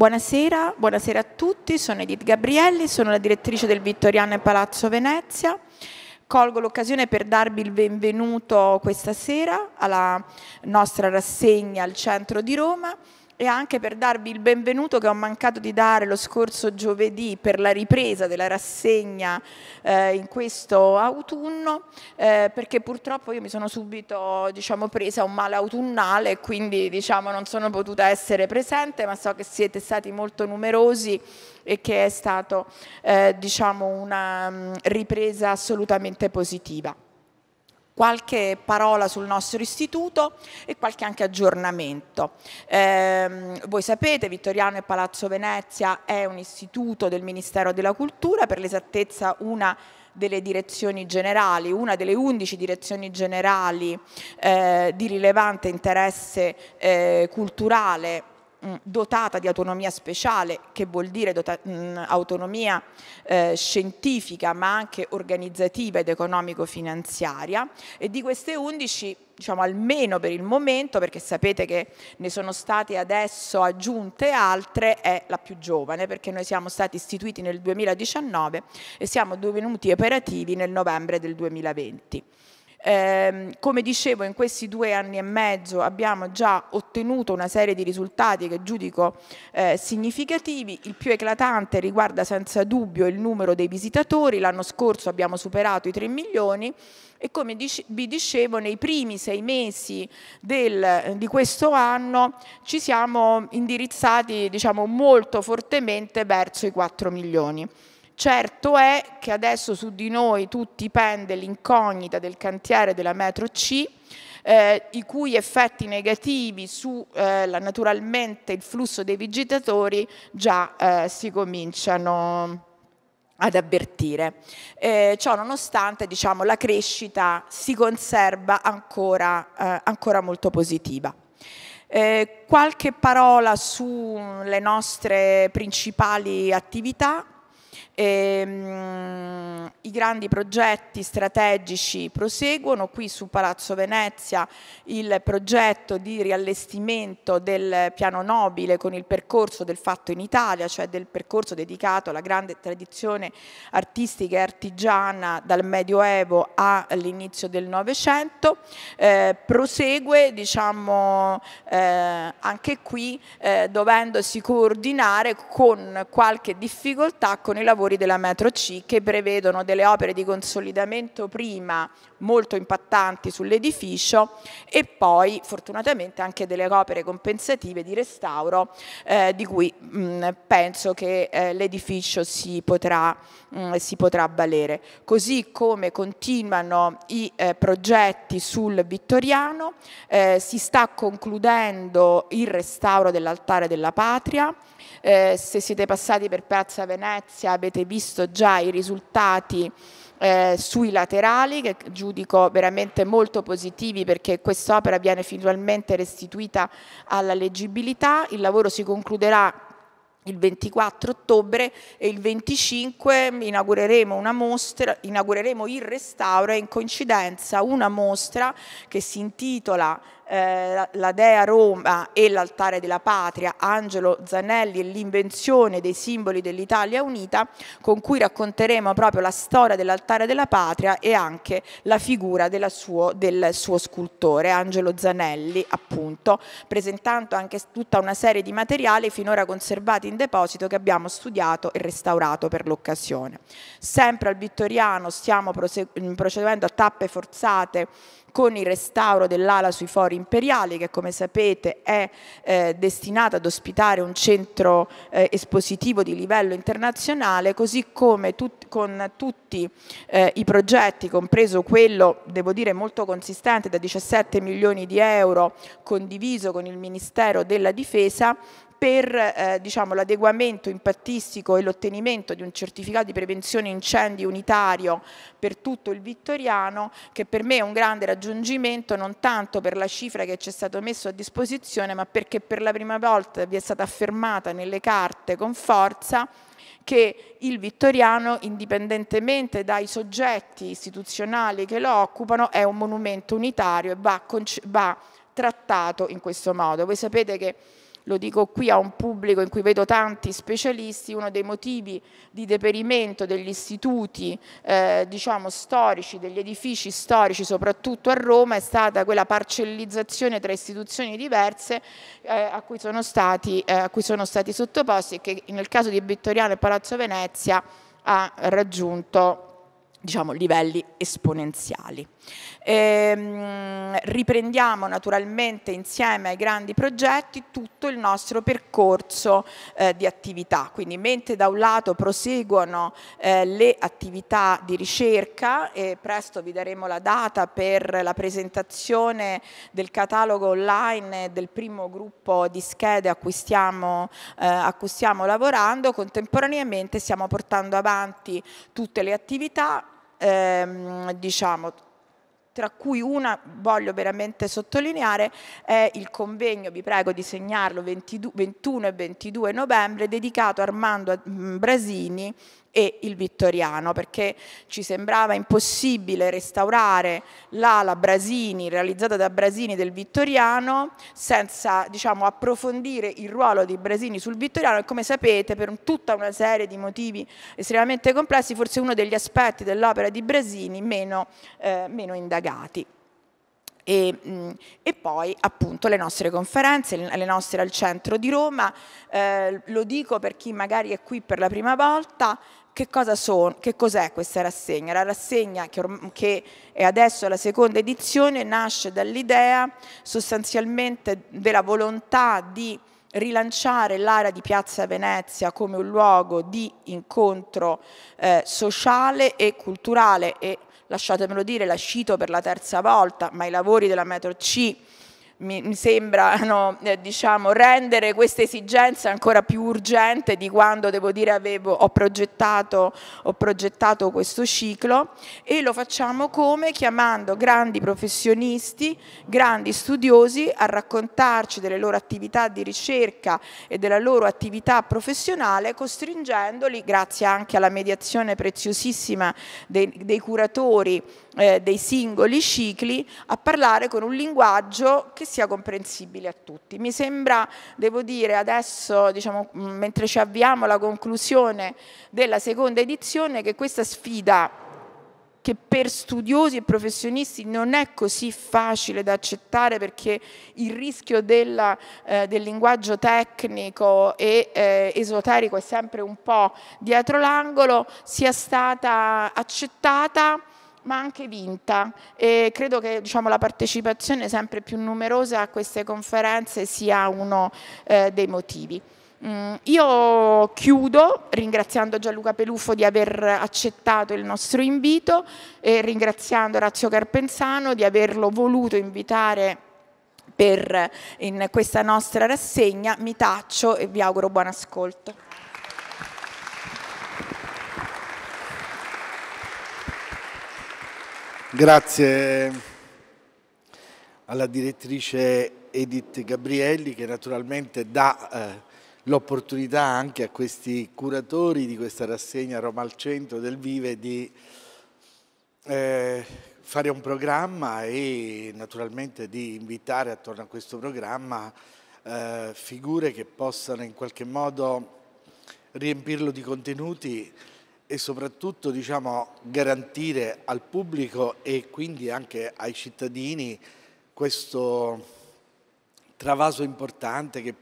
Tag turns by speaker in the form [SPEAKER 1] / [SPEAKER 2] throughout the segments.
[SPEAKER 1] Buonasera, buonasera a tutti, sono Edith Gabrielli, sono la direttrice del Vittoriano e Palazzo Venezia. Colgo l'occasione per darvi il benvenuto questa sera alla nostra rassegna al centro di Roma e anche per darvi il benvenuto che ho mancato di dare lo scorso giovedì per la ripresa della rassegna eh, in questo autunno, eh, perché purtroppo io mi sono subito diciamo, presa un male autunnale, e quindi diciamo, non sono potuta essere presente, ma so che siete stati molto numerosi e che è stata eh, diciamo, una mm, ripresa assolutamente positiva qualche parola sul nostro istituto e qualche anche aggiornamento. Eh, voi sapete, Vittoriano e Palazzo Venezia è un istituto del Ministero della Cultura, per l'esattezza una delle direzioni generali, una delle undici direzioni generali eh, di rilevante interesse eh, culturale Mm, dotata di autonomia speciale, che vuol dire mh, mm, autonomia eh, scientifica ma anche organizzativa ed economico-finanziaria e di queste 11 diciamo almeno per il momento, perché sapete che ne sono state adesso aggiunte altre, è la più giovane, perché noi siamo stati istituiti nel 2019 e siamo divenuti operativi nel novembre del 2020. Eh, come dicevo, in questi due anni e mezzo abbiamo già ottenuto una serie di risultati che giudico eh, significativi. Il più eclatante riguarda senza dubbio il numero dei visitatori. L'anno scorso abbiamo superato i 3 milioni e come vi dicevo nei primi sei mesi del, eh, di questo anno ci siamo indirizzati diciamo, molto fortemente verso i 4 milioni. Certo è che adesso su di noi tutti pende l'incognita del cantiere della metro C, eh, i cui effetti negativi su eh, naturalmente il flusso dei vegetatori già eh, si cominciano ad avvertire. Eh, ciò nonostante diciamo, la crescita si conserva ancora, eh, ancora molto positiva. Eh, qualche parola sulle nostre principali attività. Ehm, I grandi progetti strategici proseguono, qui su Palazzo Venezia il progetto di riallestimento del piano nobile con il percorso del fatto in Italia, cioè del percorso dedicato alla grande tradizione artistica e artigiana dal Medioevo all'inizio del Novecento, eh, prosegue diciamo, eh, anche qui eh, dovendosi coordinare con qualche difficoltà con i lavori lavori della metro C che prevedono delle opere di consolidamento prima molto impattanti sull'edificio e poi fortunatamente anche delle opere compensative di restauro eh, di cui mh, mm, penso che eh, l'edificio si, potrà, mm, si potrà valere. Così come continuano i eh, progetti sul Vittoriano, eh, si sta concludendo il restauro dell'altare della patria, eh, se siete passati per Piazza Venezia avete visto già i risultati eh, sui laterali che giudico veramente molto positivi perché quest'opera viene finalmente restituita alla leggibilità, il lavoro si concluderà il 24 ottobre e il 25 inaugureremo una mostra, inaugureremo il restauro e in coincidenza una mostra che si intitola eh, la, Dea Roma e l'Altare della Patria, Angelo Zanelli e l'invenzione dei simboli dell'Italia Unita, con cui racconteremo proprio la storia dell'Altare della Patria e anche la figura suo, del suo scultore, Angelo Zanelli, appunto, presentando anche tutta una serie di materiali finora conservati in deposito che abbiamo studiato e restaurato per l'occasione. Sempre al Vittoriano stiamo procedendo a tappe forzate con il restauro dell'ala sui fori imperiali che come sapete è eh, destinata ad ospitare un centro eh, espositivo di livello internazionale così come tut con tutti eh, i progetti compreso quello devo dire molto consistente da 17 milioni di euro condiviso con il Ministero della Difesa per eh, diciamo, l'adeguamento impattistico e l'ottenimento di un certificato di prevenzione incendi unitario per tutto il Vittoriano che per me è un grande raggiungimento non tanto per la cifra che ci è stato messo a disposizione ma perché per la prima volta vi è stata affermata nelle carte con forza che il Vittoriano, indipendentemente dai soggetti istituzionali che lo occupano, è un monumento unitario e va, va trattato in questo modo. Voi sapete che lo dico qui a un pubblico in cui vedo tanti specialisti, uno dei motivi di deperimento degli istituti eh, diciamo, storici, degli edifici storici soprattutto a Roma è stata quella parcellizzazione tra istituzioni diverse eh, a, cui stati, eh, a, cui sono stati, sottoposti e che nel caso di Vittoriano e Palazzo Venezia ha raggiunto diciamo, livelli esponenziali. Ehm, riprendiamo naturalmente insieme ai grandi progetti tutto il nostro percorso eh, di attività, quindi mentre da un lato proseguono eh, le attività di ricerca e presto vi daremo la data per la presentazione del catalogo online del primo gruppo di schede a cui stiamo, eh, a cui stiamo lavorando, contemporaneamente stiamo portando avanti tutte le attività ehm, diciamo tra cui una voglio veramente sottolineare è il convegno, vi prego di segnarlo, 22, 21 e 22 novembre, dedicato a Armando mm, Brasini e il Vittoriano, perché ci sembrava impossibile restaurare l'ala Brasini, realizzata da Brasini del Vittoriano, senza diciamo, approfondire il ruolo di Brasini sul Vittoriano e come sapete per tutta una serie di motivi estremamente complessi, forse uno degli aspetti dell'opera di Brasini meno, eh, meno indagati. E, mm, e, poi appunto le nostre conferenze, le nostre al centro di Roma, eh, lo dico per chi magari è qui per la prima volta, che, cosa son, che cos'è questa rassegna? La rassegna che, che è adesso la seconda edizione nasce dall'idea sostanzialmente della volontà di rilanciare l'area di Piazza Venezia come un luogo di incontro eh, sociale e culturale e lasciatemelo dire, la cito per la terza volta, ma i lavori della Metro C mi, mi sembrano eh, diciamo, rendere questa esigenza ancora più urgente di quando devo dire avevo, ho, progettato, ho progettato questo ciclo e lo facciamo come? Chiamando grandi professionisti, grandi studiosi a raccontarci delle loro attività di ricerca e della loro attività professionale costringendoli, grazie anche alla mediazione preziosissima dei, dei curatori, eh, dei singoli cicli a parlare con un linguaggio che sia comprensibile a tutti. Mi sembra, devo dire, adesso, diciamo, mm, mentre ci avviamo alla conclusione della seconda edizione, che questa sfida che per studiosi e professionisti non è così facile da accettare perché il rischio della, eh, del linguaggio tecnico e eh, esoterico è sempre un po' dietro l'angolo, sia stata accettata ma anche vinta e credo che diciamo, la partecipazione sempre più numerosa a queste conferenze sia uno eh, dei motivi. Mm, io chiudo ringraziando Gianluca Peluffo di aver accettato il nostro invito e ringraziando Razio Carpenzano di averlo voluto invitare per in questa nostra rassegna. Mi taccio e vi auguro buon ascolto.
[SPEAKER 2] Grazie alla direttrice Edith Gabrielli che naturalmente dà eh, l'opportunità anche a questi curatori di questa rassegna Roma al Centro del Vive di eh, fare un programma e naturalmente di invitare attorno a questo programma eh, figure che possano in qualche modo riempirlo di contenuti e soprattutto diciamo, garantire al pubblico e quindi anche ai cittadini questo travaso importante che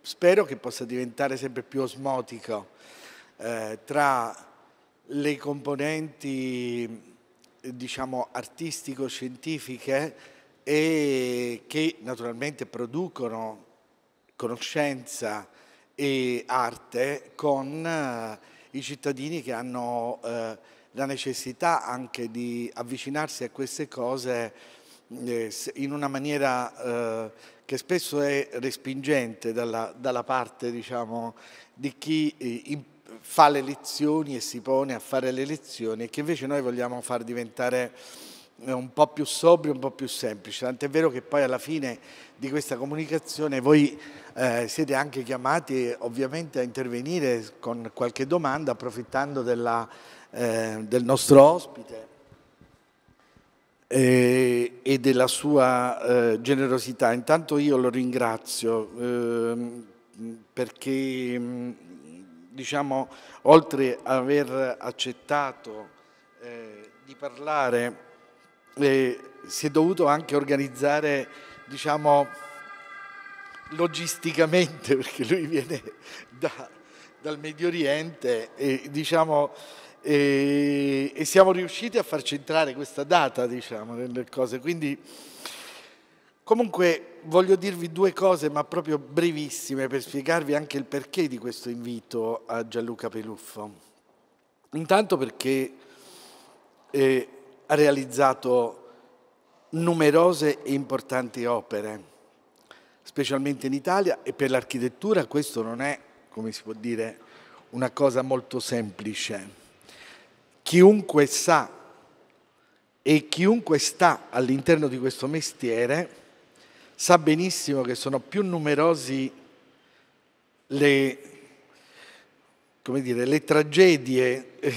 [SPEAKER 2] spero che possa diventare sempre più osmotico eh, tra le componenti diciamo, artistico-scientifiche e che naturalmente producono conoscenza e arte con eh, i cittadini che hanno eh, la necessità anche di avvicinarsi a queste cose eh, in una maniera eh, che spesso è respingente dalla, dalla parte diciamo, di chi eh, in, fa le lezioni e si pone a fare le lezioni e che invece noi vogliamo far diventare un po' più sobrio, un po' più semplice, tant'è vero che poi alla fine di questa comunicazione voi eh, siete anche chiamati ovviamente a intervenire con qualche domanda approfittando della, eh, del nostro ospite eh, e della sua eh, generosità. Intanto io lo ringrazio ehm, perché mm, diciamo oltre ad aver accettato eh, di parlare eh, si è dovuto anche organizzare, diciamo, logisticamente, perché lui viene da, dal Medio Oriente e, diciamo, e, e, siamo riusciti a far centrare questa data, diciamo, nelle cose. Quindi, comunque, voglio dirvi due cose, ma proprio brevissime, per spiegarvi anche il perché di questo invito a Gianluca Peluffo. Intanto perché... Eh, ha realizzato numerose e importanti opere, specialmente in Italia e per l'architettura questo non è, come si può dire, una cosa molto semplice. Chiunque sa e chiunque sta all'interno di questo mestiere sa benissimo che sono più numerosi le come dire, le tragedie eh,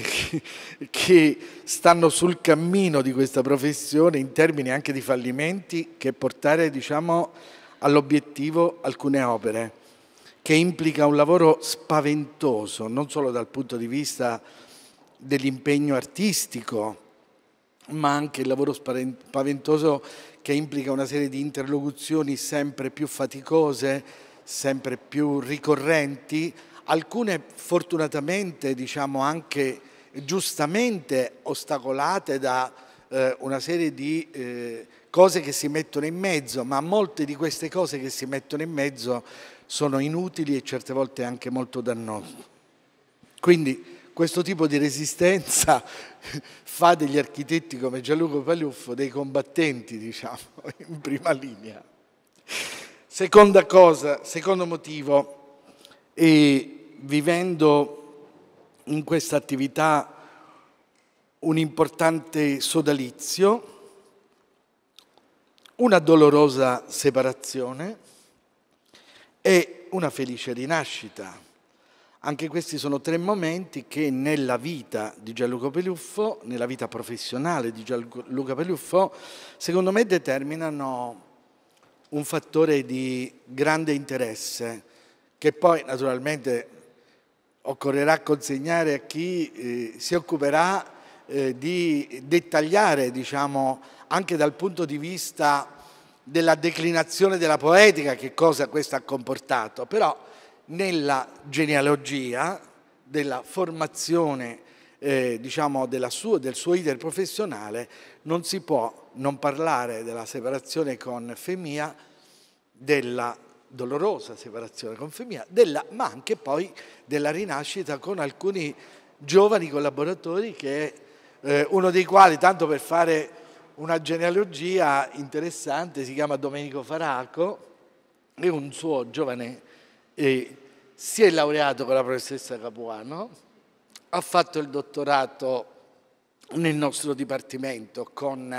[SPEAKER 2] che stanno sul cammino di questa professione in termini anche di fallimenti che portare diciamo, all'obiettivo alcune opere, che implica un lavoro spaventoso, non solo dal punto di vista dell'impegno artistico, ma anche il lavoro spaventoso che implica una serie di interlocuzioni sempre più faticose, sempre più ricorrenti, alcune fortunatamente diciamo anche giustamente ostacolate da eh, una serie di eh, cose che si mettono in mezzo, ma molte di queste cose che si mettono in mezzo sono inutili e certe volte anche molto dannose. Quindi questo tipo di resistenza fa degli architetti come Gianluca Pagliuffo dei combattenti, diciamo, in prima linea. Seconda cosa, secondo motivo, e vivendo in questa attività un importante sodalizio, una dolorosa separazione e una felice rinascita. Anche questi sono tre momenti che nella vita di Gianluca Peluffo, nella vita professionale di Gianluca Peluffo, secondo me determinano un fattore di grande interesse, che poi naturalmente occorrerà consegnare a chi eh, si occuperà eh, di dettagliare, diciamo, anche dal punto di vista della declinazione della poetica che cosa questo ha comportato, però nella genealogia della formazione eh, diciamo suo, del suo iter professionale non si può non parlare della separazione con Femia della dolorosa separazione con Femmina, della, ma anche poi della rinascita con alcuni giovani collaboratori che, eh, uno dei quali, tanto per fare una genealogia interessante, si chiama Domenico Faraco, è un suo giovane, eh, si è laureato con la professoressa Capuano, ha fatto il dottorato nel nostro dipartimento con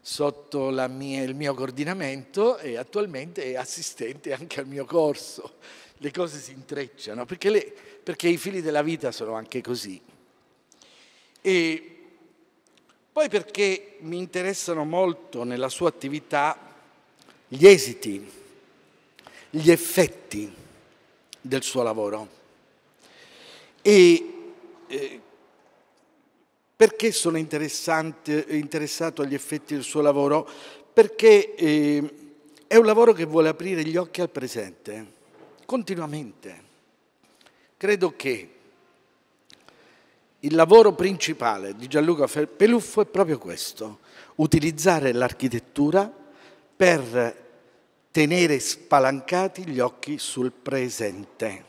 [SPEAKER 2] sotto mia, il mio coordinamento e attualmente è assistente anche al mio corso. Le cose si intrecciano perché, le, perché i fili della vita sono anche così. E poi perché mi interessano molto nella sua attività gli esiti, gli effetti del suo lavoro. E eh, perché sono interessato agli effetti del suo lavoro? Perché eh, è un lavoro che vuole aprire gli occhi al presente, continuamente. Credo che il lavoro principale di Gianluca Peluffo è proprio questo, utilizzare l'architettura per tenere spalancati gli occhi sul presente.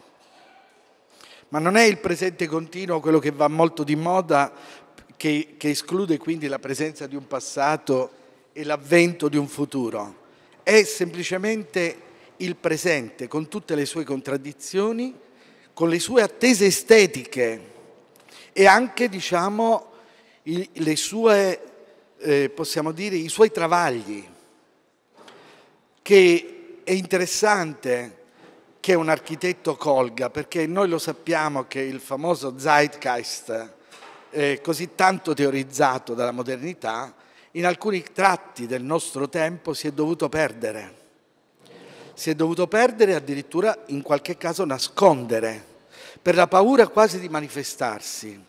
[SPEAKER 2] Ma non è il presente continuo quello che va molto di moda che, che esclude quindi la presenza di un passato e l'avvento di un futuro. È semplicemente il presente con tutte le sue contraddizioni, con le sue attese estetiche e anche, diciamo, i, sue, eh, possiamo dire, i suoi travagli, che è interessante che un architetto colga, perché noi lo sappiamo che il famoso zeitgeist, eh, così tanto teorizzato dalla modernità, in alcuni tratti del nostro tempo si è dovuto perdere. Si è dovuto perdere addirittura in qualche caso nascondere, per la paura quasi di manifestarsi.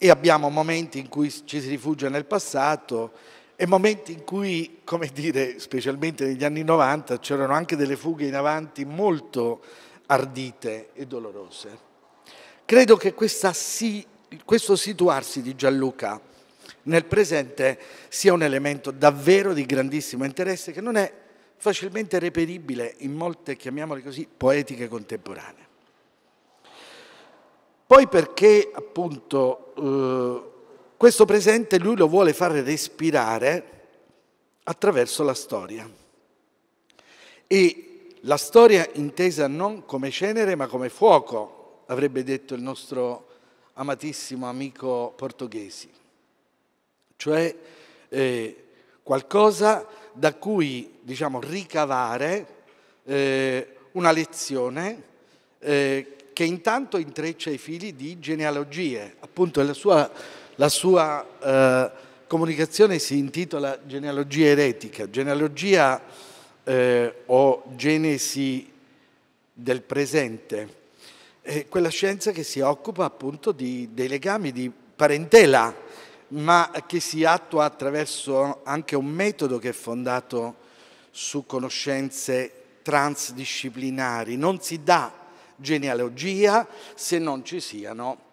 [SPEAKER 2] E abbiamo momenti in cui ci si rifugia nel passato e momenti in cui, come dire, specialmente negli anni 90, c'erano anche delle fughe in avanti molto ardite e dolorose. Credo che si, questo situarsi di Gianluca nel presente sia un elemento davvero di grandissimo interesse che non è facilmente reperibile in molte, chiamiamole così, poetiche contemporanee. Poi perché appunto eh, questo presente lui lo vuole far respirare attraverso la storia. E la storia intesa non come cenere ma come fuoco, avrebbe detto il nostro amatissimo amico portoghesi, cioè eh, qualcosa da cui diciamo, ricavare eh, una lezione eh, che intanto intreccia i fili di genealogie, appunto la sua, la sua eh, comunicazione si intitola Genealogia eretica, genealogia eh, o genesi del presente è quella scienza che si occupa appunto di, dei legami di parentela, ma che si attua attraverso anche un metodo che è fondato su conoscenze transdisciplinari. Non si dà genealogia se non ci siano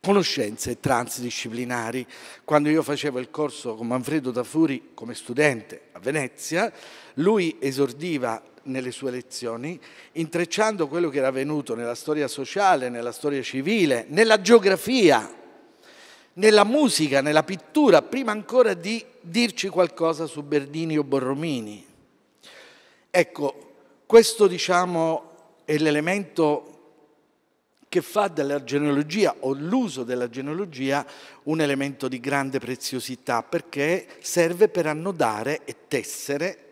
[SPEAKER 2] conoscenze transdisciplinari. Quando io facevo il corso con Manfredo Tafuri come studente a Venezia, lui esordiva nelle sue lezioni, intrecciando quello che era avvenuto nella storia sociale, nella storia civile, nella geografia, nella musica, nella pittura, prima ancora di dirci qualcosa su Bernini o Borromini. Ecco, questo diciamo è l'elemento che fa della genealogia o l'uso della genealogia un elemento di grande preziosità perché serve per annodare e tessere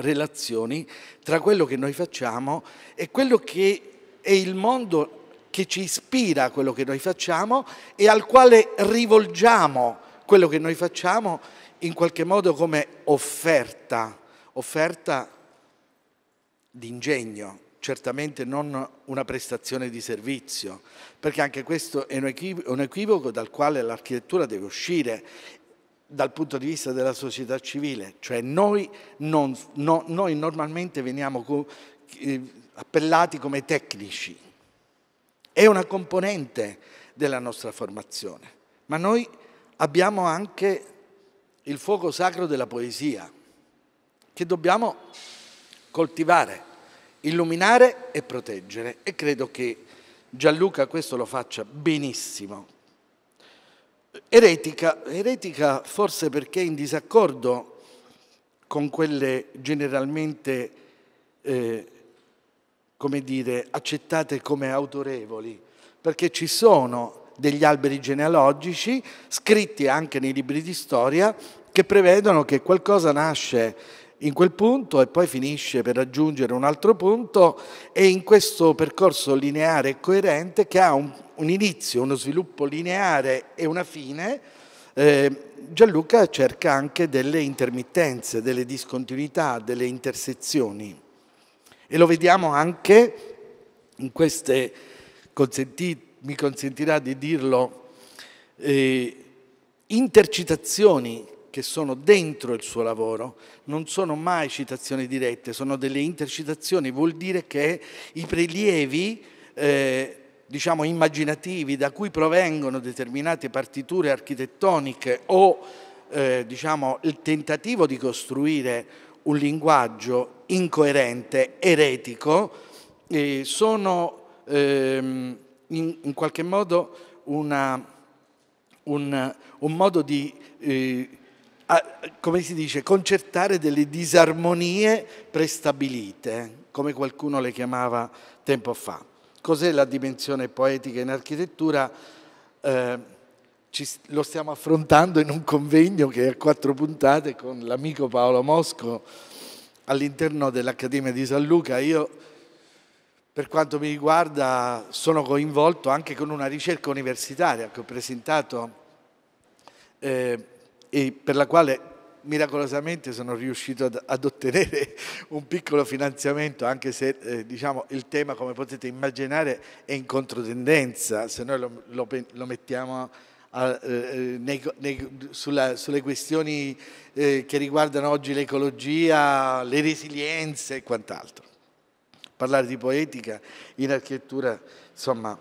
[SPEAKER 2] relazioni tra quello che noi facciamo e quello che è il mondo che ci ispira a quello che noi facciamo e al quale rivolgiamo quello che noi facciamo in qualche modo come offerta, offerta di ingegno, certamente non una prestazione di servizio, perché anche questo è un equivoco dal quale l'architettura deve uscire dal punto di vista della società civile, cioè noi, non, no, noi normalmente veniamo co, eh, appellati come tecnici, è una componente della nostra formazione, ma noi abbiamo anche il fuoco sacro della poesia che dobbiamo coltivare, illuminare e proteggere e credo che Gianluca questo lo faccia benissimo Eretica, eretica forse perché in disaccordo con quelle generalmente, eh, come dire, accettate come autorevoli, perché ci sono degli alberi genealogici scritti anche nei libri di storia che prevedono che qualcosa nasce in quel punto e poi finisce per raggiungere un altro punto e in questo percorso lineare e coerente che ha un, un inizio, uno sviluppo lineare e una fine, eh, Gianluca cerca anche delle intermittenze, delle discontinuità, delle intersezioni e lo vediamo anche in queste, consenti, mi consentirà di dirlo, eh, intercitazioni che sono dentro il suo lavoro, non sono mai citazioni dirette, sono delle intercitazioni, vuol dire che i prelievi, eh, diciamo immaginativi, da cui provengono determinate partiture architettoniche o eh, diciamo, il tentativo di costruire un linguaggio incoerente, eretico, eh, sono ehm, in, in, qualche modo una, un, un, modo di eh, a, come si dice, concertare delle disarmonie prestabilite, come qualcuno le chiamava tempo fa. Cos'è la dimensione poetica in architettura? Eh, ci, lo stiamo affrontando in un convegno che è a quattro puntate con l'amico Paolo Mosco all'interno dell'Accademia di San Luca. Io, per quanto mi riguarda, sono coinvolto anche con una ricerca universitaria che ho presentato. Eh, e per la quale miracolosamente sono riuscito ad, ad ottenere un piccolo finanziamento, anche se eh, diciamo, il tema, come potete immaginare, è in controtendenza, se noi lo, lo, lo mettiamo a, eh, eh nei, nei, sulla, sulle questioni eh, che riguardano oggi l'ecologia, le resilienze e quant'altro. Parlare di poetica in architettura, insomma...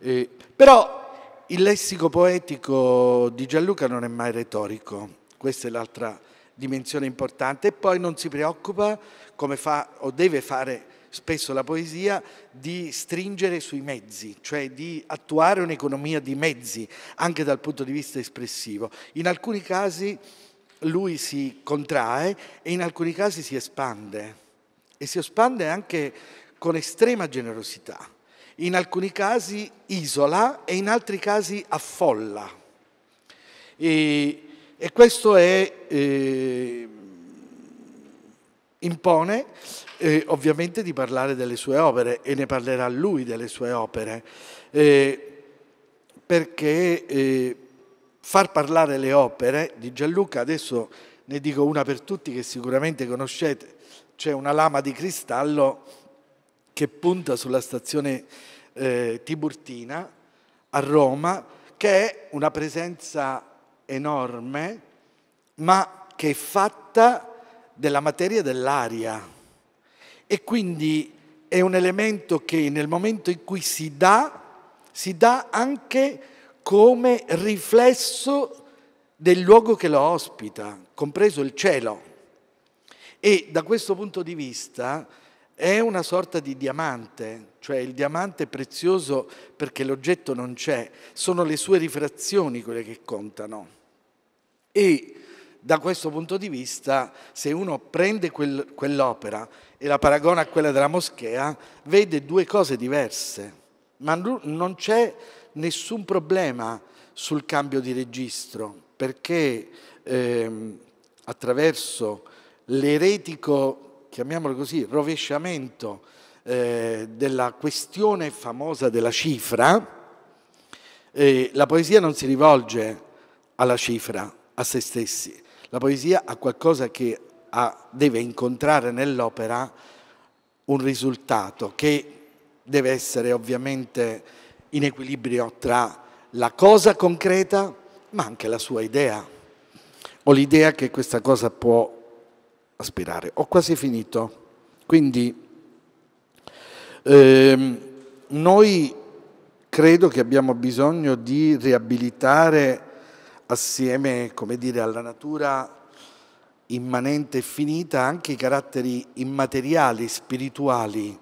[SPEAKER 2] Eh, però il lessico poetico di Gianluca non è mai retorico, questa è l'altra dimensione importante, e poi non si preoccupa, come fa o deve fare spesso la poesia, di stringere sui mezzi, cioè di attuare un'economia di mezzi, anche dal punto di vista espressivo. In alcuni casi lui si contrae e in alcuni casi si espande, e si espande anche con estrema generosità in alcuni casi isola e in altri casi affolla. E, e questo è, eh, impone eh, ovviamente di parlare delle sue opere e ne parlerà lui delle sue opere, eh, perché eh, far parlare le opere di Gianluca, adesso ne dico una per tutti che sicuramente conoscete, c'è una lama di cristallo che punta sulla stazione eh, Tiburtina a Roma, che è una presenza enorme, ma che è fatta della materia dell'aria. E quindi è un elemento che nel momento in cui si dà, si dà anche come riflesso del luogo che lo ospita, compreso il cielo. E da questo punto di vista è una sorta di diamante, cioè il diamante è prezioso perché l'oggetto non c'è, sono le sue rifrazioni quelle che contano. E da questo punto di vista, se uno prende quel, quell'opera e la paragona a quella della moschea, vede due cose diverse, ma non c'è nessun problema sul cambio di registro, perché ehm, attraverso l'eretico chiamiamolo così, rovesciamento eh, della questione famosa della cifra, eh, la poesia non si rivolge alla cifra, a se stessi, la poesia ha qualcosa che ha, deve incontrare nell'opera un risultato che deve essere ovviamente in equilibrio tra la cosa concreta ma anche la sua idea o l'idea che questa cosa può aspirare. Ho quasi finito. Quindi ehm, noi credo che abbiamo bisogno di riabilitare assieme, come dire, alla natura immanente e finita anche i caratteri immateriali, spirituali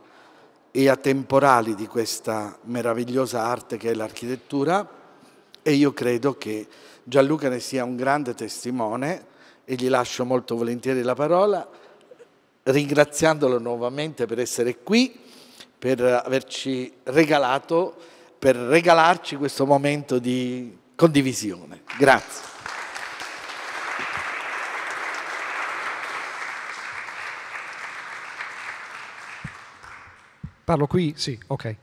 [SPEAKER 2] e atemporali di questa meravigliosa arte che è l'architettura e io credo che Gianluca ne sia un grande testimone e gli lascio molto volentieri la parola, ringraziandolo nuovamente per essere qui, per averci regalato, per regalarci questo momento di condivisione.
[SPEAKER 3] Grazie. Parlo qui? Sì, ok.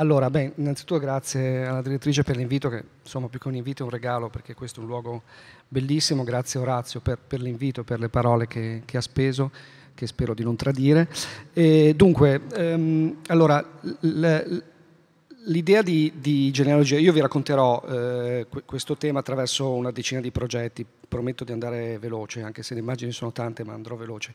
[SPEAKER 3] Allora, beh, innanzitutto grazie alla direttrice per l'invito, che insomma più che un invito è un regalo perché questo è un luogo bellissimo, grazie Orazio per, per l'invito, per le parole che, che, ha speso, che spero di non tradire. E dunque, ehm, allora, l, l, L'idea di, di, genealogia, io vi racconterò eh, questo tema attraverso una decina di progetti, prometto di andare veloce, anche se le immagini sono tante, ma andrò veloce.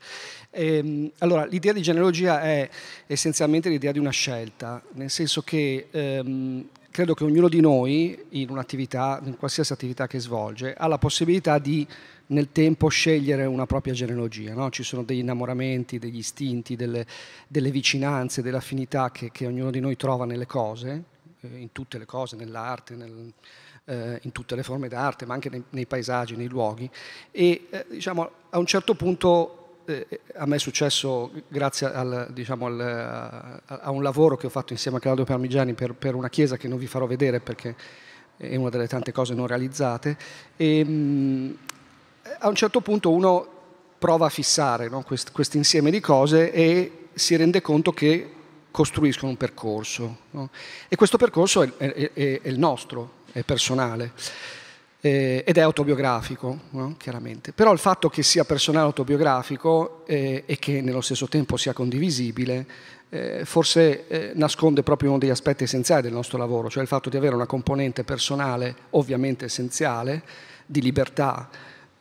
[SPEAKER 3] Ehm, allora, l'idea di genealogia è essenzialmente l'idea di una scelta, nel senso che ehm, credo che ognuno di noi, in un'attività, in qualsiasi attività che svolge, ha la possibilità di nel tempo scegliere una propria genealogia. No? Ci sono degli innamoramenti, degli istinti, delle, delle vicinanze, delle affinità che, che, ognuno di noi trova nelle cose, eh, in tutte le cose, nell'arte, nel, eh, in tutte le forme d'arte, ma anche nei, nei paesaggi, nei luoghi. E eh, diciamo, a un certo punto eh, eh, a me è successo grazie al, diciamo, al, a, a, un lavoro che ho fatto insieme a Claudio Parmigiani per, per, una chiesa che non vi farò vedere perché è una delle tante cose non realizzate. E, ehm, mh, a un certo punto uno prova a fissare no, questo insieme di cose e si rende conto che costruiscono un percorso. No? E questo percorso è, è, è, è il nostro, è personale eh, ed è autobiografico, no? chiaramente. Però il fatto che sia personale autobiografico eh, e che nello stesso tempo sia condivisibile, eh, forse eh, nasconde proprio uno degli aspetti essenziali del nostro lavoro, cioè il fatto di avere una componente personale ovviamente essenziale, di libertà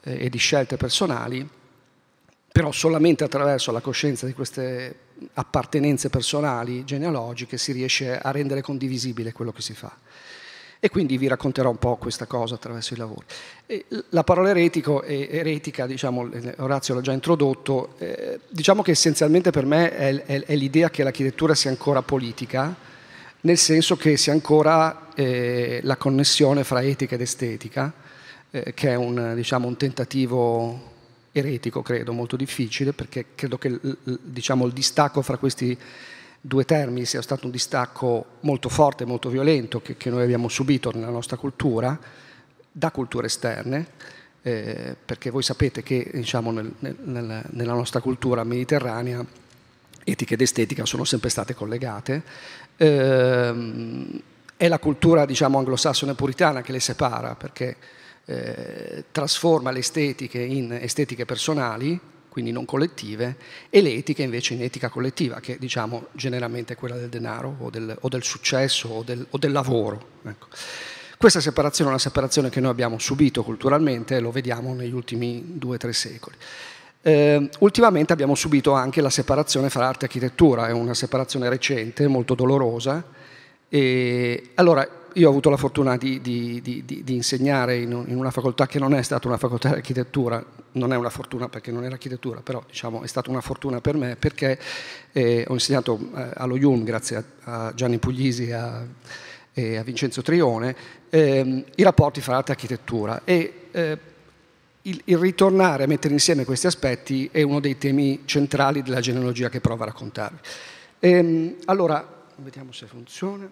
[SPEAKER 3] eh, e di scelte personali, però solamente attraverso la coscienza di queste appartenenze personali, genealogiche, si riesce a rendere condivisibile quello che si fa. E quindi vi racconterò un po' questa cosa attraverso i lavori. la parola eretico e eretica, diciamo, Orazio l'ha già introdotto, eh, diciamo che essenzialmente per me è, è, è l'idea che l'architettura sia ancora politica, nel senso che sia ancora eh, la connessione fra etica ed estetica, eh, che è un, diciamo, un tentativo eretico, credo, molto difficile, perché credo che diciamo, il distacco fra questi due termini sia stato un distacco molto forte, molto violento che, che noi abbiamo subito nella nostra cultura da culture esterne, eh, perché voi sapete che diciamo, nel, nel, nella nostra cultura mediterranea etica ed estetica sono sempre state collegate. Eh, è la cultura diciamo, anglosassone puritana che le separa perché eh, trasforma le estetiche in estetiche personali quindi non collettive, e le etiche invece in etica collettiva, che diciamo generalmente è quella del denaro o del, o del successo o del, o del lavoro. Ecco. Questa separazione è una separazione che noi abbiamo subito culturalmente, lo vediamo negli ultimi due o tre secoli. Eh, ultimamente abbiamo subito anche la separazione fra arte e architettura, è una separazione recente, molto dolorosa. E allora io ho avuto la fortuna di, di, di, di insegnare in, in, una facoltà che non è stata una facoltà di architettura, non è una fortuna perché non era architettura, però diciamo, è stata una fortuna per me perché eh, ho insegnato eh, allo IUM grazie a, a Gianni Puglisi e a, e a Vincenzo Trione ehm, i rapporti fra arte e architettura e eh, il, il ritornare a mettere insieme questi aspetti è uno dei temi centrali della genealogia che provo a raccontarvi. Ehm, allora, vediamo se funziona.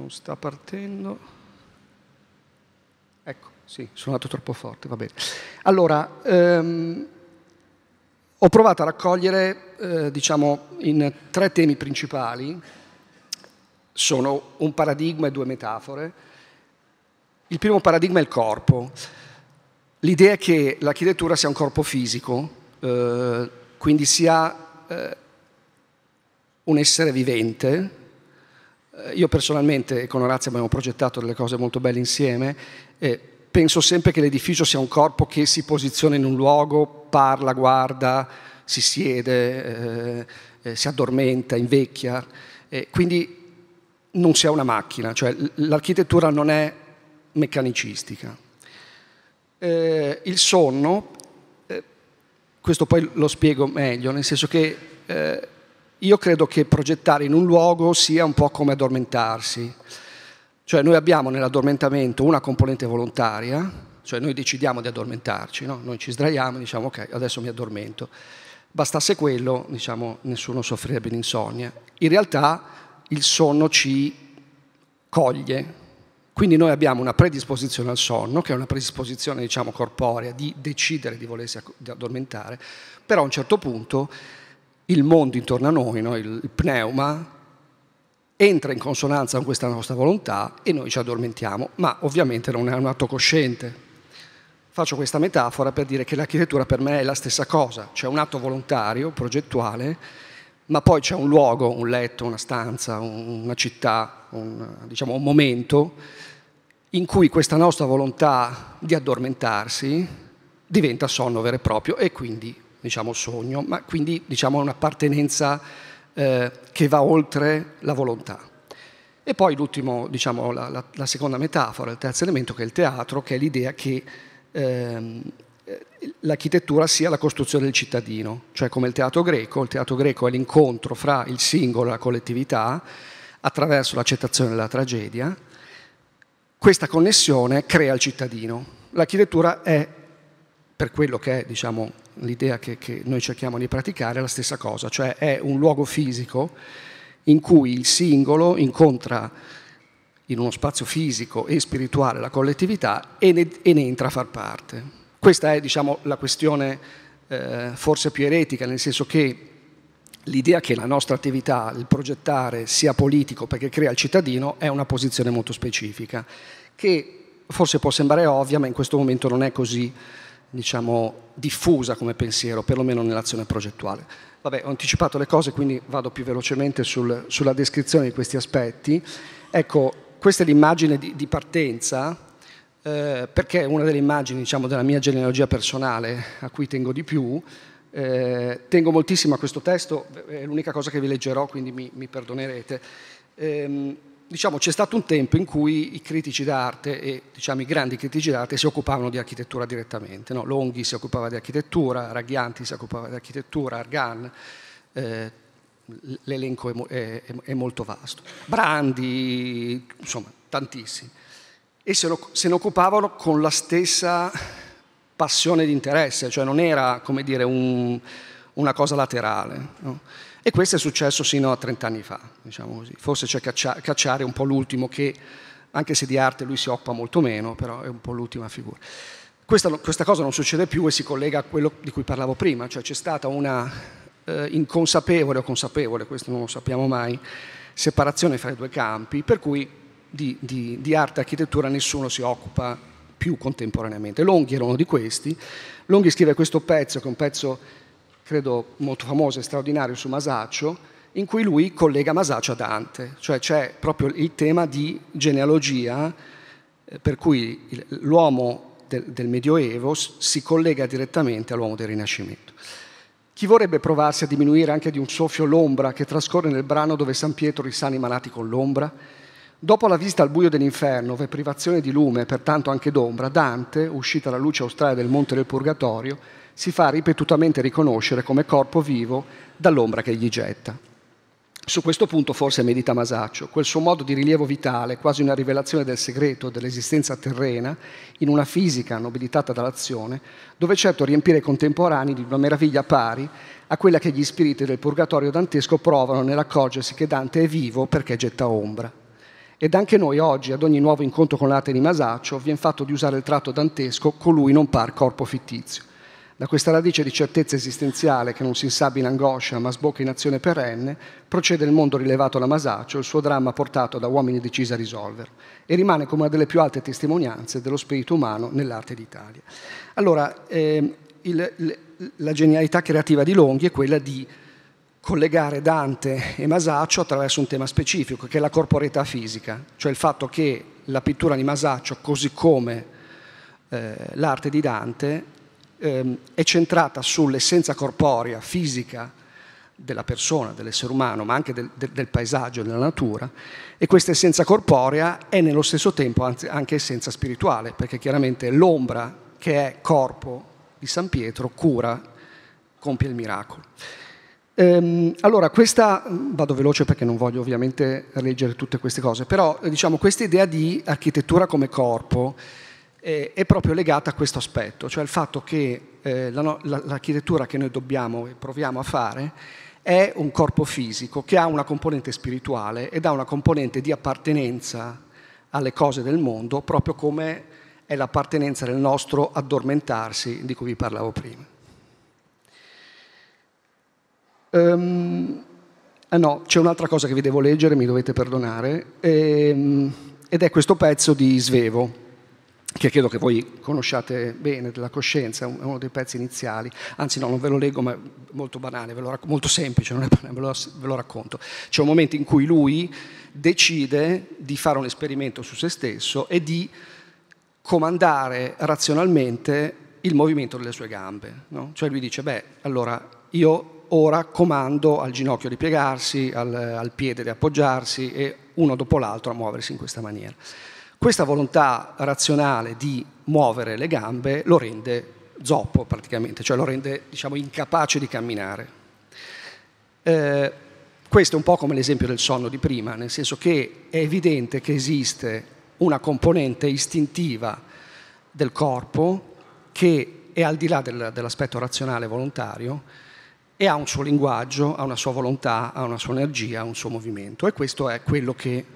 [SPEAKER 3] Non sta partendo. Ecco, sì, sono andato troppo forte, va bene. Allora, ehm, ho provato a raccogliere, eh, diciamo, in tre temi principali. Sono un paradigma e due metafore. Il primo paradigma è il corpo. L'idea è che l'architettura sia un corpo fisico, eh, quindi sia eh, un essere vivente, eh, io personalmente e con Orazio abbiamo progettato delle cose molto belle insieme. penso sempre che l'edificio sia un corpo che si posiziona in un luogo, parla, guarda, si siede, eh, eh si addormenta, invecchia. Eh, quindi non sia una macchina, cioè l'architettura non è meccanicistica. Eh, il sonno, eh, questo poi lo spiego meglio, nel senso che io credo che progettare in un luogo sia un po' come addormentarsi. Cioè noi abbiamo nell'addormentamento una componente volontaria, cioè noi decidiamo di addormentarci, no? noi ci sdraiamo e diciamo ok, adesso mi addormento. Bastasse quello, diciamo, nessuno soffrirebbe di insonnia. In realtà il sonno ci coglie, quindi noi abbiamo una predisposizione al sonno, che è una predisposizione diciamo, corporea di decidere di volersi addormentare, però a un certo punto il mondo intorno a noi, no? il, pneuma, entra in consonanza con questa nostra volontà e noi ci addormentiamo, ma ovviamente non è un atto cosciente. Faccio questa metafora per dire che l'architettura per me è la stessa cosa, c'è un atto volontario, progettuale, ma poi c'è un luogo, un letto, una stanza, una città, un, diciamo, un momento in cui questa nostra volontà di addormentarsi diventa sonno vero e proprio e quindi diciamo, sogno, ma quindi diciamo, un'appartenenza eh, che va oltre la volontà. E poi diciamo, la, la, la, seconda metafora, il terzo elemento, che è il teatro, che è l'idea che ehm, eh, l'architettura sia la costruzione del cittadino, cioè come il teatro greco, il teatro greco è l'incontro fra il singolo e la collettività attraverso l'accettazione della tragedia, questa connessione crea il cittadino. L'architettura è per quello che è diciamo, l'idea che, che, noi cerchiamo di praticare, è la stessa cosa, cioè è un luogo fisico in cui il singolo incontra in uno spazio fisico e spirituale la collettività e ne, e ne entra a far parte. Questa è diciamo, la questione eh, forse più eretica, nel senso che l'idea che la nostra attività, il progettare, sia politico perché crea il cittadino, è una posizione molto specifica, che forse può sembrare ovvia, ma in questo momento non è così diciamo, diffusa come pensiero, perlomeno nell'azione progettuale. Vabbè, ho anticipato le cose, quindi vado più velocemente sul, sulla descrizione di questi aspetti. Ecco, questa è l'immagine di, di partenza, eh, perché è una delle immagini diciamo, della mia genealogia personale a cui tengo di più. Eh, tengo moltissimo a questo testo, è l'unica cosa che vi leggerò, quindi mi, mi perdonerete. Eh, diciamo, c'è stato un tempo in cui i critici d'arte e diciamo, i grandi critici d'arte si occupavano di architettura direttamente. No? Longhi si occupava di architettura, Raghianti si occupava di architettura, Argan, eh, l'elenco è, è, è, molto vasto. Brandi, insomma, tantissimi. E se, lo, se ne occupavano con la stessa passione di interesse, cioè non era, come dire, un, una cosa laterale. No? E questo è successo sino a 30 anni fa, diciamo così. Forse c'è Cacciare un po' l'ultimo che, anche se di arte lui si occupa molto meno, però è un po' l'ultima figura. Questa, questa, cosa non succede più e si collega a quello di cui parlavo prima, cioè c'è stata una eh, inconsapevole o consapevole, questo non lo sappiamo mai, separazione fra i due campi, per cui di, di, di arte e architettura nessuno si occupa più contemporaneamente. Longhi era uno di questi, Longhi scrive questo pezzo, che è un pezzo credo molto famoso e straordinario su Masaccio, in cui lui collega Masaccio a Dante, cioè c'è proprio il tema di genealogia eh, per cui l'uomo del, Medioevo si collega direttamente all'uomo del Rinascimento. Chi vorrebbe provarsi a diminuire anche di un soffio l'ombra che trascorre nel brano dove San Pietro risana i malati con l'ombra? Dopo la visita al buio dell'inferno, per privazione di lume e pertanto anche d'ombra, Dante, uscita alla luce australe del Monte del Purgatorio, si fa ripetutamente riconoscere come corpo vivo dall'ombra che gli getta. Su questo punto forse medita Masaccio, quel suo modo di rilievo vitale, quasi una rivelazione del segreto dell'esistenza terrena, in una fisica nobilitata dall'azione, dove certo riempire i contemporanei di una meraviglia pari a quella che gli spiriti del purgatorio dantesco provano nell'accorgersi che Dante è vivo perché getta ombra. Ed anche noi oggi, ad ogni nuovo incontro con l'arte di Masaccio, viene fatto di usare il tratto dantesco colui non par corpo fittizio. Da questa radice di certezza esistenziale che non si insabbia in angoscia ma sbocca in azione perenne, procede il mondo rilevato da Masaccio il suo dramma portato da uomini decisi a risolverlo e rimane come una delle più alte testimonianze dello spirito umano nell'arte d'Italia. Allora, eh, il, la genialità creativa di Longhi è quella di collegare Dante e Masaccio attraverso un tema specifico, che è la corporeità fisica, cioè il fatto che la pittura di Masaccio, così come eh, l'arte di Dante, ehm, è centrata sull'essenza corporea, fisica della persona, dell'essere umano, ma anche del, del, del paesaggio, della natura, e questa essenza corporea è nello stesso tempo anche essenza spirituale, perché chiaramente l'ombra che è corpo di San Pietro cura, compie il miracolo ehm, allora, questa, vado veloce perché non voglio ovviamente leggere tutte queste cose, però diciamo questa idea di architettura come corpo è proprio legata a questo aspetto, cioè al fatto che eh, l'architettura che noi dobbiamo e proviamo a fare è un corpo fisico che ha una componente spirituale ed ha una componente di appartenenza alle cose del mondo, proprio come è l'appartenenza del nostro addormentarsi di cui vi parlavo prima. Um, ah no, c'è un'altra cosa che vi devo leggere, mi dovete perdonare, ehm, ed è questo pezzo di Svevo che credo che voi conosciate bene, della coscienza, è uno dei pezzi iniziali, anzi no, non ve lo leggo, ma è molto banale, racc- molto semplice, non è banale, ve lo, ve lo racconto. C'è un momento in cui lui decide di fare un esperimento su se stesso e di comandare razionalmente il movimento delle sue gambe. No? Cioè lui dice, beh, allora io ora comando al ginocchio di piegarsi, al, al piede di appoggiarsi e uno dopo l'altro a muoversi in questa maniera. Questa volontà razionale di muovere le gambe lo rende zoppo praticamente, cioè lo rende diciamo, incapace di camminare. Eh, questo è un po' come l'esempio del sonno di prima, nel senso che è evidente che esiste una componente istintiva del corpo che è al di là del, dell'aspetto razionale volontario e ha un suo linguaggio, ha una sua volontà, ha una sua energia, ha un suo movimento e questo è quello che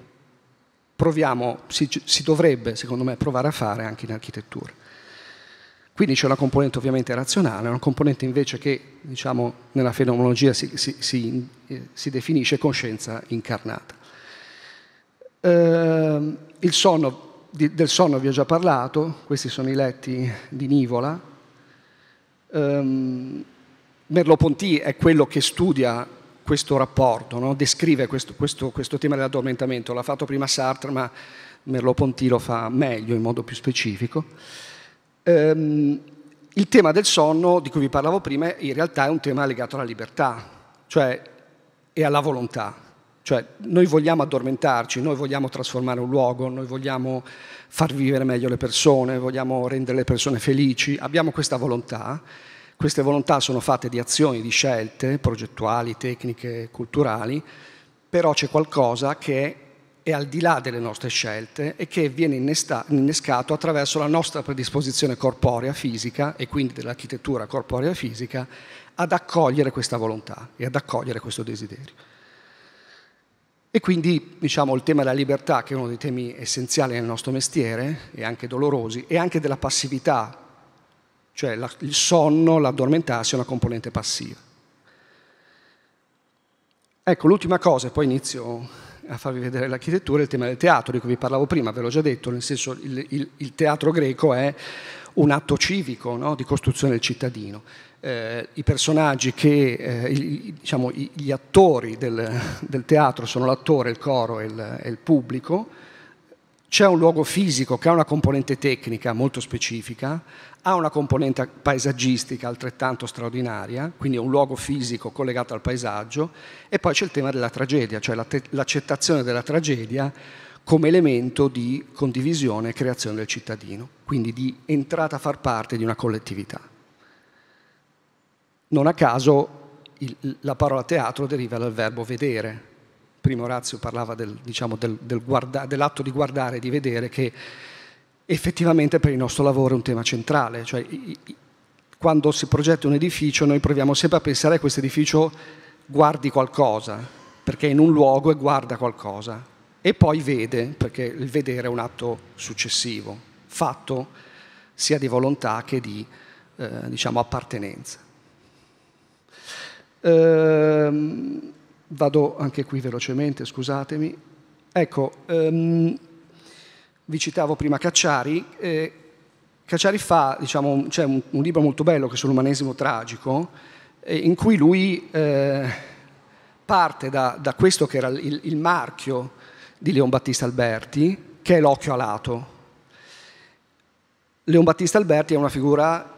[SPEAKER 3] proviamo, si, si dovrebbe secondo me provare a fare anche in architettura. Quindi c'è una componente ovviamente razionale, una componente invece che diciamo, nella fenomenologia si, si, si, eh, si, definisce coscienza incarnata. Eh, sonno, di, del sonno vi ho già parlato, questi sono i letti di Nivola. Eh, Merleau-Ponty è quello che studia questo rapporto, no? descrive questo, questo, questo, tema dell'addormentamento, l'ha fatto prima Sartre ma Merleau-Ponty lo fa meglio in modo più specifico. Ehm, il tema del sonno di cui vi parlavo prima in realtà è un tema legato alla libertà cioè, e alla volontà. Cioè, noi vogliamo addormentarci, noi vogliamo trasformare un luogo, noi vogliamo far vivere meglio le persone, vogliamo rendere le persone felici, abbiamo questa volontà queste volontà sono fatte di azioni, di scelte progettuali, tecniche, culturali, però c'è qualcosa che è al di là delle nostre scelte e che viene innescato attraverso la nostra predisposizione corporea fisica e quindi dell'architettura corporea fisica ad accogliere questa volontà e ad accogliere questo desiderio. E quindi diciamo, il tema della libertà, che è uno dei temi essenziali nel nostro mestiere, e anche dolorosi, e anche della passività cioè la, il sonno, l'addormentarsi è una componente passiva. Ecco, l'ultima cosa, e poi inizio a farvi vedere l'architettura, il tema del teatro, di cui vi parlavo prima, ve l'ho già detto, nel senso il, il, il teatro greco è un atto civico no? di costruzione del cittadino. Eh, I personaggi che, eh, i, diciamo, i, gli attori del, del, teatro sono l'attore, il coro e il, il, pubblico. C'è un luogo fisico che ha una componente tecnica molto specifica, ha una componente paesaggistica altrettanto straordinaria, quindi è un luogo fisico collegato al paesaggio, e poi c'è il tema della tragedia, cioè l'accettazione della tragedia come elemento di condivisione e creazione del cittadino, quindi di entrata a far parte di una collettività. Non a caso il, la parola teatro deriva dal verbo vedere. Primo Orazio parlava del, diciamo, del, del dell'atto di guardare e di vedere che effettivamente per il nostro lavoro è un tema centrale. Cioè, quando si progetta un edificio noi proviamo sempre a pensare a questo edificio guardi qualcosa, perché è in un luogo e guarda qualcosa, e poi vede, perché il vedere è un atto successivo, fatto sia di volontà che di eh, diciamo, appartenenza. Ehm, vado anche qui velocemente, scusatemi. Ecco, um, vi citavo prima Cacciari, eh, Cacciari fa, diciamo, c'è un, un, libro molto bello che è sull'umanesimo tragico, eh, in cui lui eh, parte da, da, questo che era il, il marchio di Leon Battista Alberti, che è l'occhio alato. Leon Battista Alberti è una figura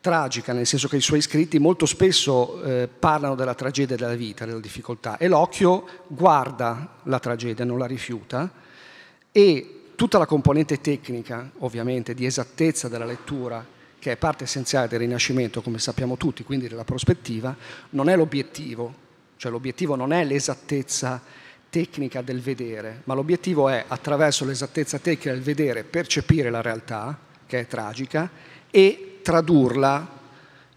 [SPEAKER 3] tragica, nel senso che i suoi scritti molto spesso eh, parlano della tragedia della vita, della difficoltà, e l'occhio guarda la tragedia, non la rifiuta, e tutta la componente tecnica, ovviamente, di esattezza della lettura, che è parte essenziale del Rinascimento, come sappiamo tutti, quindi della prospettiva, non è l'obiettivo, cioè l'obiettivo non è l'esattezza tecnica del vedere, ma l'obiettivo è, attraverso l'esattezza tecnica del vedere, percepire la realtà, che è tragica, e tradurla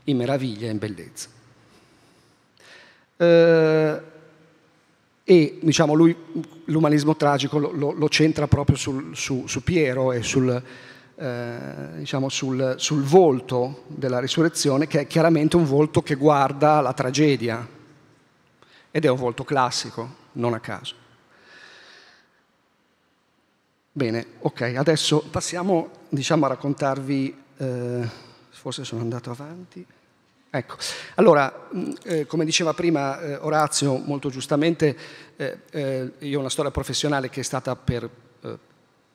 [SPEAKER 3] in meraviglia, in bellezza. Eh, e diciamo, lui l'umanismo tragico lo, lo, lo, centra proprio sul, su, su, Piero e sul, eh, diciamo sul, sul volto della risurrezione, che è chiaramente un volto che guarda la tragedia ed è un volto classico, non a caso. Bene, ok, adesso passiamo diciamo, a raccontarvi, eh, forse sono andato avanti. Ecco, allora, mm, eh, come diceva prima eh, Orazio, molto giustamente, eh, eh, io ho una storia professionale che è stata per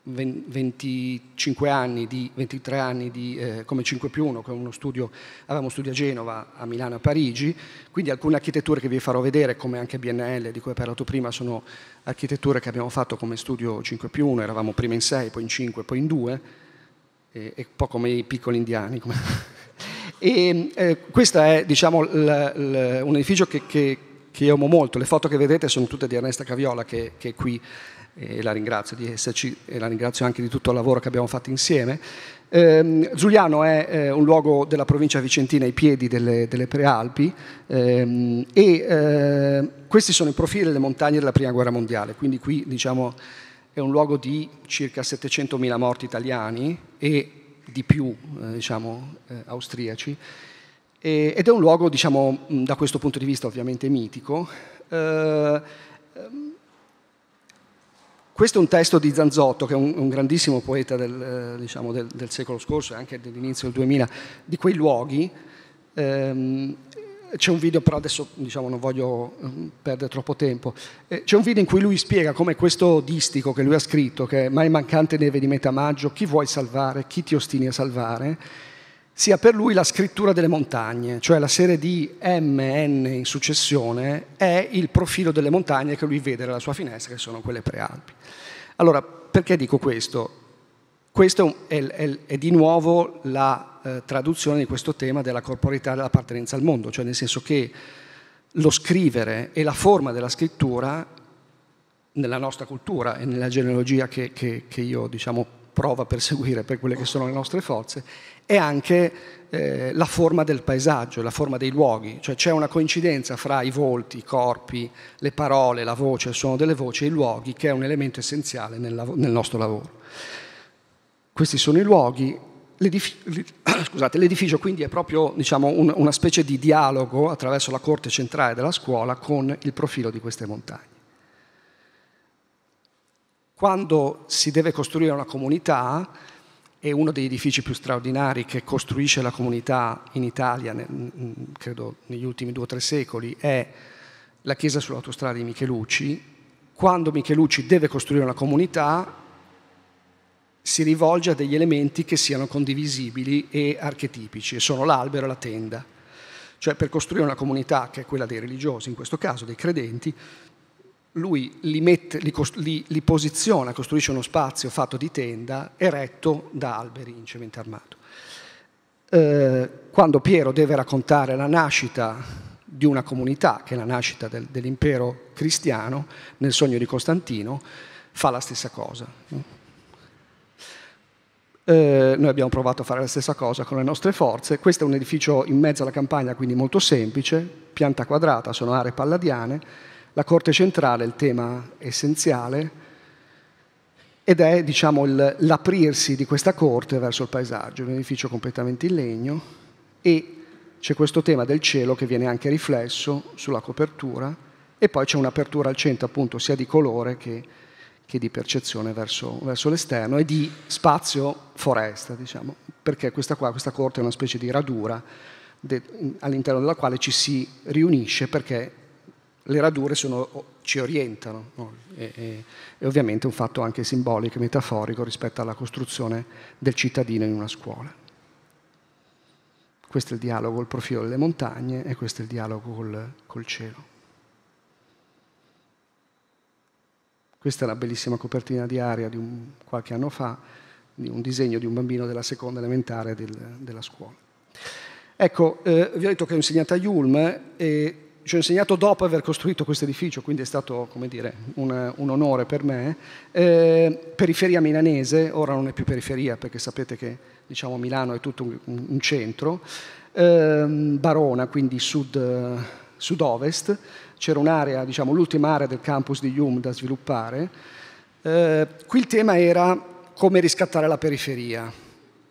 [SPEAKER 3] 25 eh, anni, di, 23 anni di, eh, come 5 più 1, con uno studio, avevamo studio a Genova, a Milano e a Parigi, quindi alcune architetture che vi farò vedere, come anche BNL, di cui ho parlato prima, sono architetture che abbiamo fatto come studio 5 più 1, eravamo prima in 6, poi in 5, poi in 2, e, e un po' come i piccoli indiani, come e, eh, questo è diciamo, l, l, un edificio che, che, che, amo molto, le foto che vedete sono tutte di Ernesta Caviola che, che è qui eh, e la ringrazio di esserci e la ringrazio anche di tutto il lavoro che abbiamo fatto insieme. Eh, Giuliano è eh, un luogo della provincia vicentina ai piedi delle, delle Prealpi ehm, e eh, questi sono i profili delle montagne della Prima Guerra Mondiale, quindi qui diciamo, è un luogo di circa 700.000 morti italiani e di più eh, diciamo, eh, austriaci e, ed è un luogo diciamo, da questo punto di vista ovviamente mitico. Eh, ehm, questo è un testo di Zanzotto, che è un, un grandissimo poeta del, eh, diciamo, del, del, secolo scorso e anche dell'inizio del 2000, di quei luoghi. Ehm, c'è un video, però adesso diciamo, non voglio mm, perdere troppo tempo, eh, c'è un video in cui lui spiega come questo distico che lui ha scritto, che è Mai mancante neve di metà maggio, chi vuoi salvare, chi ti ostini a salvare, sia per lui la scrittura delle montagne, cioè la serie di M, N in successione è il profilo delle montagne che lui vede dalla sua finestra, che sono quelle prealpi. Allora, perché dico questo? questo è, è, è, di nuovo la eh, traduzione di questo tema della corporità e dell'appartenenza al mondo, cioè nel senso che lo scrivere e la forma della scrittura nella nostra cultura e nella genealogia che, che, che io diciamo, provo a perseguire per quelle che sono le nostre forze, è anche eh, la forma del paesaggio, la forma dei luoghi, cioè c'è una coincidenza fra i volti, i corpi, le parole, la voce, il suono delle voci e i luoghi che è un elemento essenziale nel, nel nostro lavoro. Questi sono i luoghi. l'edificio quindi è proprio diciamo, una specie di dialogo attraverso la corte centrale della scuola con il profilo di queste montagne. Quando si deve costruire una comunità, e uno degli edifici più straordinari che costruisce la comunità in Italia, credo negli ultimi due o tre secoli, è la chiesa sull'autostrada di Michelucci. Quando Michelucci deve costruire una comunità, si rivolge a degli elementi che siano condivisibili e archetipici, e sono l'albero e la tenda. Cioè per costruire una comunità, che è quella dei religiosi, in questo caso dei credenti, lui li, mette, li, li, li posiziona, costruisce uno spazio fatto di tenda eretto da alberi in cemento armato. Eh, quando Piero deve raccontare la nascita di una comunità, che è la nascita del, dell'impero cristiano, nel sogno di Costantino, fa la stessa cosa. Eh, noi abbiamo provato a fare la stessa cosa con le nostre forze. Questo è un edificio in mezzo alla campagna, quindi molto semplice, pianta quadrata, sono aree palladiane. La corte centrale è il tema essenziale ed è diciamo, l'aprirsi di questa corte verso il paesaggio, un edificio completamente in legno e c'è questo tema del cielo che viene anche riflesso sulla copertura e poi c'è un'apertura al centro appunto sia di colore che che di percezione verso, verso l'esterno e di spazio foresta, diciamo, perché questa, qua, questa corte è una specie di radura de, all'interno della quale ci si riunisce perché le radure sono, ci orientano. No? E, e, è ovviamente un fatto anche simbolico e metaforico rispetto alla costruzione del cittadino in una scuola. Questo è il dialogo, col profilo delle montagne e questo è il dialogo col, col cielo. Questa è la bellissima copertina di Aria di un, qualche anno fa, di un disegno di un bambino della seconda elementare del, della scuola. Ecco, eh, vi ho detto che ho insegnato a Yulm e ci ho insegnato dopo aver costruito questo edificio, quindi è stato dire, un, un, onore per me. Eh, periferia milanese, ora non è più periferia perché sapete che diciamo, Milano è tutto un, un centro. Eh, Barona, quindi sud, sud-ovest c'era un'area, diciamo l'ultima area del campus di Hume da sviluppare. Eh, qui il tema era come riscattare la periferia.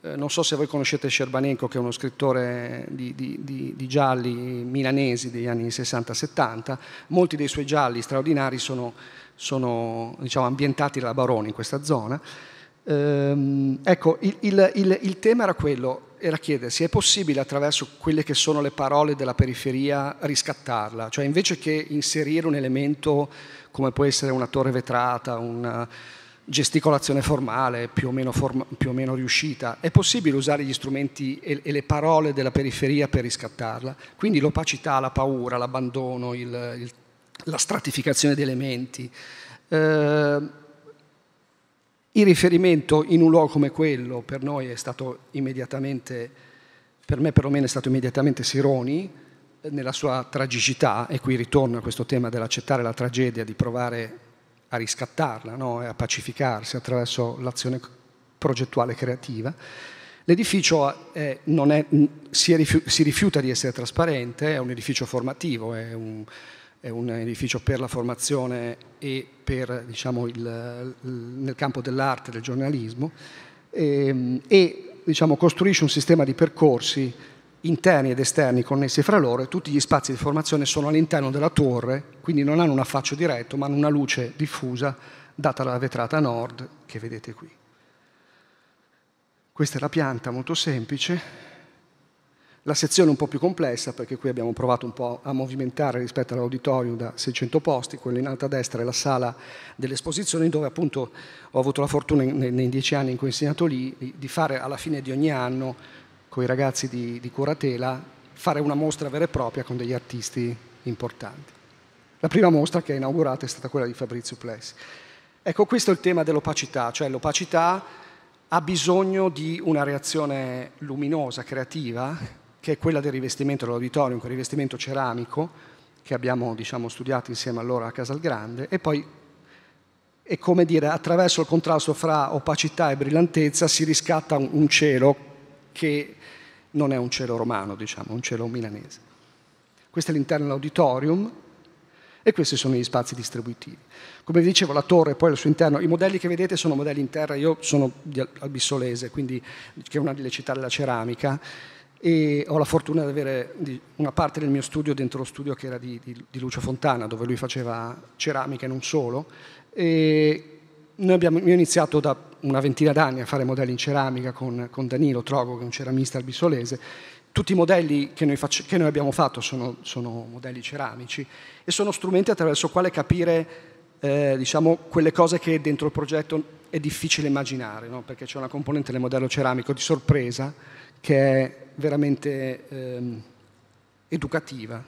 [SPEAKER 3] Eh, non so se voi conoscete Scerbanenko, che è uno scrittore di, di, di, di gialli milanesi degli anni 60-70. Molti dei suoi gialli straordinari sono, sono diciamo, ambientati da Baroni in questa zona. Eh, ecco, il, il, il, il tema era quello, era chiedersi, è possibile attraverso quelle che sono le parole della periferia riscattarla? Cioè invece che inserire un elemento come può essere una torre vetrata, una eh, gesticolazione formale più o meno, form più o meno riuscita, è possibile usare gli strumenti e, e, le parole della periferia per riscattarla? Quindi l'opacità, la paura, l'abbandono, la stratificazione di elementi. Eh, il riferimento in un luogo come quello per noi è stato immediatamente, per me perlomeno è stato immediatamente Sironi, eh, nella sua tragicità, e qui ritorno a questo tema dell'accettare la tragedia, di provare a riscattarla, no? a pacificarsi attraverso l'azione progettuale creativa. L'edificio è, è, si, rifiuta di essere trasparente, è un edificio formativo, è un, è un edificio per la formazione e per, diciamo, il, nel campo dell'arte, del giornalismo, e, ehm, e diciamo, costruisce un sistema di percorsi interni ed esterni connessi fra loro e tutti gli spazi di formazione sono all'interno della torre, quindi non hanno un affaccio diretto, ma hanno una luce diffusa data dalla vetrata nord che vedete qui. Questa è la pianta, molto semplice, la sezione è un po' più complessa perché qui abbiamo provato un po' a movimentare rispetto all'auditorium da 600 posti, quello in alto a destra è la sala dell'esposizione dove appunto ho avuto la fortuna nei, nei dieci anni in cui ho insegnato lì di fare alla fine di ogni anno con i ragazzi di, di Curatela fare una mostra vera e propria con degli artisti importanti. La prima mostra che è inaugurata è stata quella di Fabrizio Plessi. Ecco, questo è il tema dell'opacità, cioè l'opacità ha bisogno di una reazione luminosa, creativa, che è quella del rivestimento dell'auditorium, quel rivestimento ceramico che abbiamo diciamo, studiato insieme a loro a Casalgrande, e poi è come dire, attraverso il contrasto fra opacità e brillantezza si riscatta un, un cielo che non è un cielo romano, diciamo, un cielo milanese. Questo è l'interno dell'auditorium e questi sono gli spazi distributivi. Come vi dicevo, la torre poi al suo interno, i modelli che vedete sono modelli in terra, io sono di Albissolese, quindi, che è una delle città della ceramica, e ho la fortuna di avere una parte del mio studio dentro lo studio che era di, di, di Lucio Fontana, dove lui faceva ceramica e non solo. E noi abbiamo, io ho iniziato da una ventina d'anni a fare modelli in ceramica con, con Danilo Trogo, che è un ceramista albisolese. Tutti i modelli che noi, faccio, che noi abbiamo fatto sono, sono, modelli ceramici e sono strumenti attraverso i quali capire eh, diciamo, quelle cose che dentro il progetto è difficile immaginare, no? perché c'è una componente del modello ceramico di sorpresa che è veramente ehm, educativa.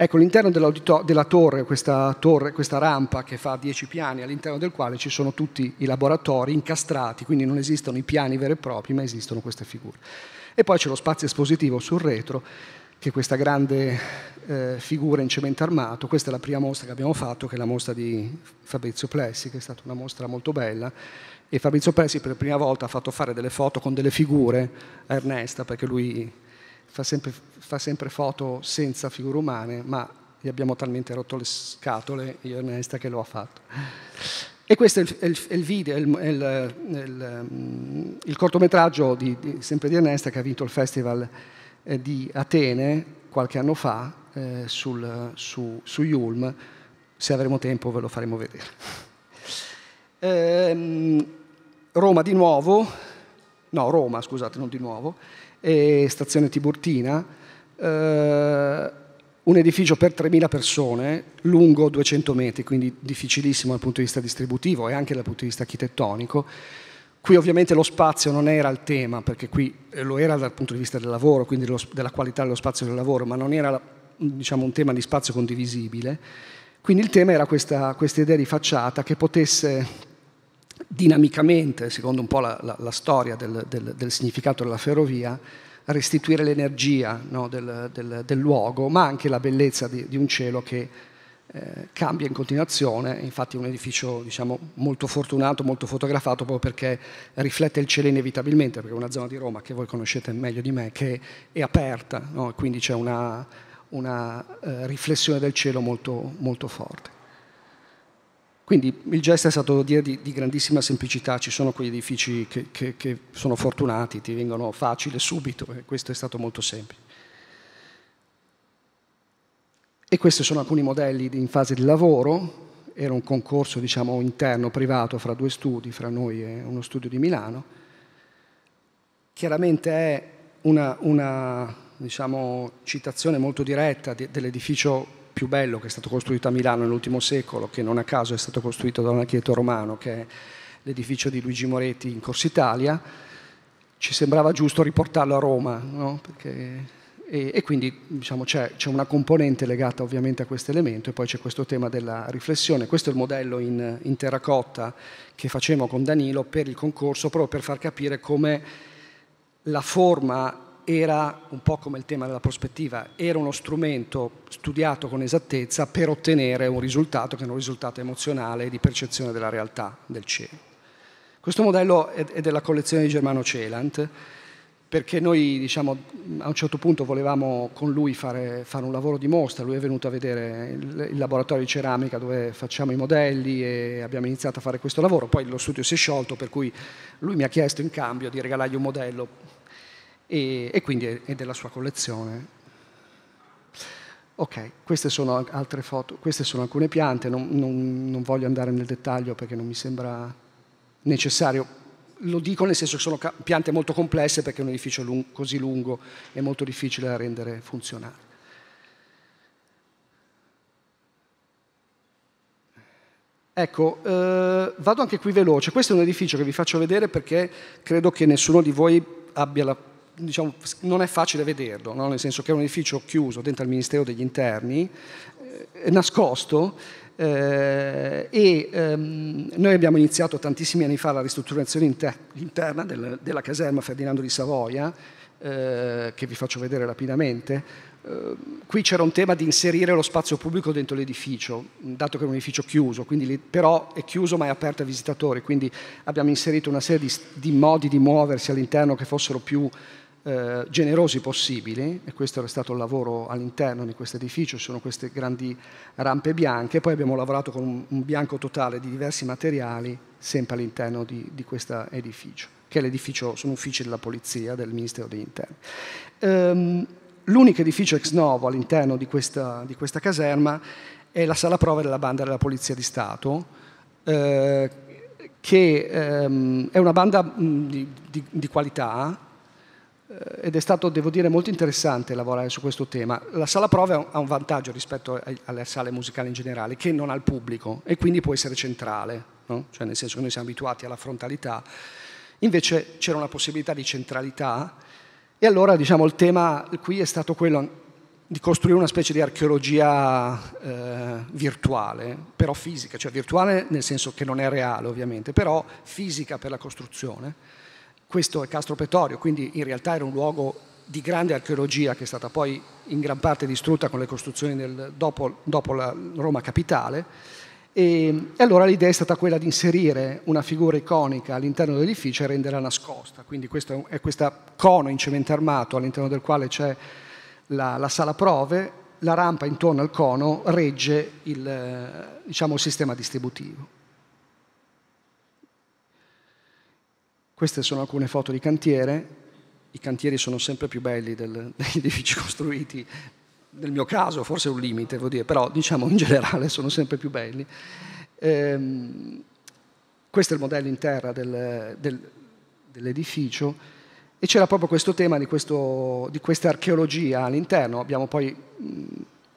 [SPEAKER 3] Ecco, all'interno della torre questa, torre, questa rampa che fa 10 piani, all'interno del quale ci sono tutti i laboratori incastrati, quindi non esistono i piani veri e propri, ma esistono queste figure. E poi c'è lo spazio espositivo sul retro, che è questa grande eh, figura in cemento armato. Questa è la prima mostra che abbiamo fatto, che è la mostra di Fabrizio Plessi, che è stata una mostra molto bella, e Fabrizio Presi per la prima volta ha fatto fare delle foto con delle figure a Ernesta, perché lui fa sempre, fa sempre foto senza figure umane, ma gli abbiamo talmente rotto le scatole, io e Ernesta, che lo ha fatto. E questo è il, il, il video, è il, il, cortometraggio di, di, sempre di Ernesta che ha vinto il festival eh, di Atene qualche anno fa eh, sul, su, su Yulm. Se avremo tempo ve lo faremo vedere. Ehm, Roma di nuovo, no Roma scusate, non di nuovo, e stazione Tiburtina, eh, un edificio per 3.000 persone, lungo 200 metri, quindi difficilissimo dal punto di vista distributivo e anche dal punto di vista architettonico. Qui ovviamente lo spazio non era il tema, perché qui eh, lo era dal punto di vista del lavoro, quindi della qualità dello spazio del lavoro, ma non era diciamo, un tema di spazio condivisibile. Quindi il tema era questa, questa idea di facciata che potesse dinamicamente, secondo un po' la, la, la storia del, del, del, significato della ferrovia, restituire l'energia no, del, del, luogo, ma anche la bellezza di, di un cielo che eh, cambia in continuazione, infatti è un edificio diciamo, molto fortunato, molto fotografato proprio perché riflette il cielo inevitabilmente, perché è una zona di Roma che voi conoscete meglio di me, che è aperta, no? quindi c'è una, una eh, riflessione del cielo molto, molto forte. Quindi il gesto è stato di, di, grandissima semplicità, ci sono quegli edifici che, che, che, sono fortunati, ti vengono facile subito e questo è stato molto semplice. E questi sono alcuni modelli in fase di lavoro, era un concorso diciamo, interno, privato, fra due studi, fra noi e uno studio di Milano. Chiaramente è una, una diciamo, citazione molto diretta dell'edificio più bello che è stato costruito a Milano nell'ultimo secolo, che non a caso è stato costruito da un architetto romano, che è l'edificio di Luigi Moretti in Corsa Italia, ci sembrava giusto riportarlo a Roma, no? Perché, e, e, quindi diciamo, c'è, c'è, una componente legata ovviamente a questo elemento e poi c'è questo tema della riflessione. Questo è il modello in, in terracotta che facevamo con Danilo per il concorso, proprio per far capire come la forma era un po' come il tema della prospettiva, era uno strumento studiato con esattezza per ottenere un risultato che è un risultato emozionale e di percezione della realtà del cielo. Questo modello è della collezione di Germano Celant, perché noi diciamo, a un certo punto volevamo con lui fare, fare, un lavoro di mostra, lui è venuto a vedere il, il, laboratorio di ceramica dove facciamo i modelli e abbiamo iniziato a fare questo lavoro, poi lo studio si è sciolto per cui lui mi ha chiesto in cambio di regalargli un modello e, e quindi è, è, della sua collezione. Ok, queste sono altre foto, queste sono alcune piante, non, non, non voglio andare nel dettaglio perché non mi sembra necessario. Lo dico nel senso che sono piante molto complesse perché un edificio lung così lungo è molto difficile da rendere funzionale. Ecco, eh, vado anche qui veloce. Questo è un edificio che vi faccio vedere perché credo che nessuno di voi abbia la diciamo, non è facile vederlo, no? nel senso che è un edificio chiuso dentro al Ministero degli Interni, eh, nascosto, eh, e ehm, noi abbiamo iniziato tantissimi anni fa la ristrutturazione inter- interna del, della caserma Ferdinando di Savoia, eh, che vi faccio vedere rapidamente. Eh, qui c'era un tema di inserire lo spazio pubblico dentro l'edificio, dato che è un edificio chiuso, quindi, però è chiuso ma è aperto ai visitatori, quindi abbiamo inserito una serie di, di modi di muoversi all'interno che fossero più eh, generosi possibili, e questo era stato il lavoro all'interno di questo edificio, ci sono queste grandi rampe bianche, poi abbiamo lavorato con un, bianco totale di diversi materiali sempre all'interno di, di questo edificio, che è l'edificio, sono uffici della Polizia, del Ministero degli Interni. Ehm, l'unico edificio ex novo all'interno di questa, di questa, caserma è la sala prova della banda della Polizia di Stato, eh, che ehm, è una banda mh, di, di qualità, eh, ed è stato, devo dire, molto interessante lavorare su questo tema. La sala prove ha un vantaggio rispetto alle sale musicali in generale, che non ha il pubblico e quindi può essere centrale, no? cioè nel senso che noi siamo abituati alla frontalità. Invece c'era una possibilità di centralità e allora diciamo, il tema qui è stato quello di costruire una specie di archeologia eh, virtuale, però fisica, cioè virtuale nel senso che non è reale ovviamente, però fisica per la costruzione questo è Castro Petorio, quindi in realtà era un luogo di grande archeologia che è stata poi in gran parte distrutta con le costruzioni del, dopo, dopo, la Roma capitale. E, e allora l'idea è stata quella di inserire una figura iconica all'interno dell'edificio e renderla nascosta. Quindi questo è questo cono in cemento armato all'interno del quale c'è la, la, sala prove, la rampa intorno al cono regge il, diciamo, il sistema distributivo. Queste sono alcune foto di cantiere, i cantieri sono sempre più belli del, degli edifici costruiti, nel mio caso forse è un limite, vuol dire, però diciamo in generale sono sempre più belli. Ehm, questo è il modello in terra del, del, dell'edificio. E c'era proprio questo tema di, questo, di, questa archeologia all'interno. Abbiamo poi, mm,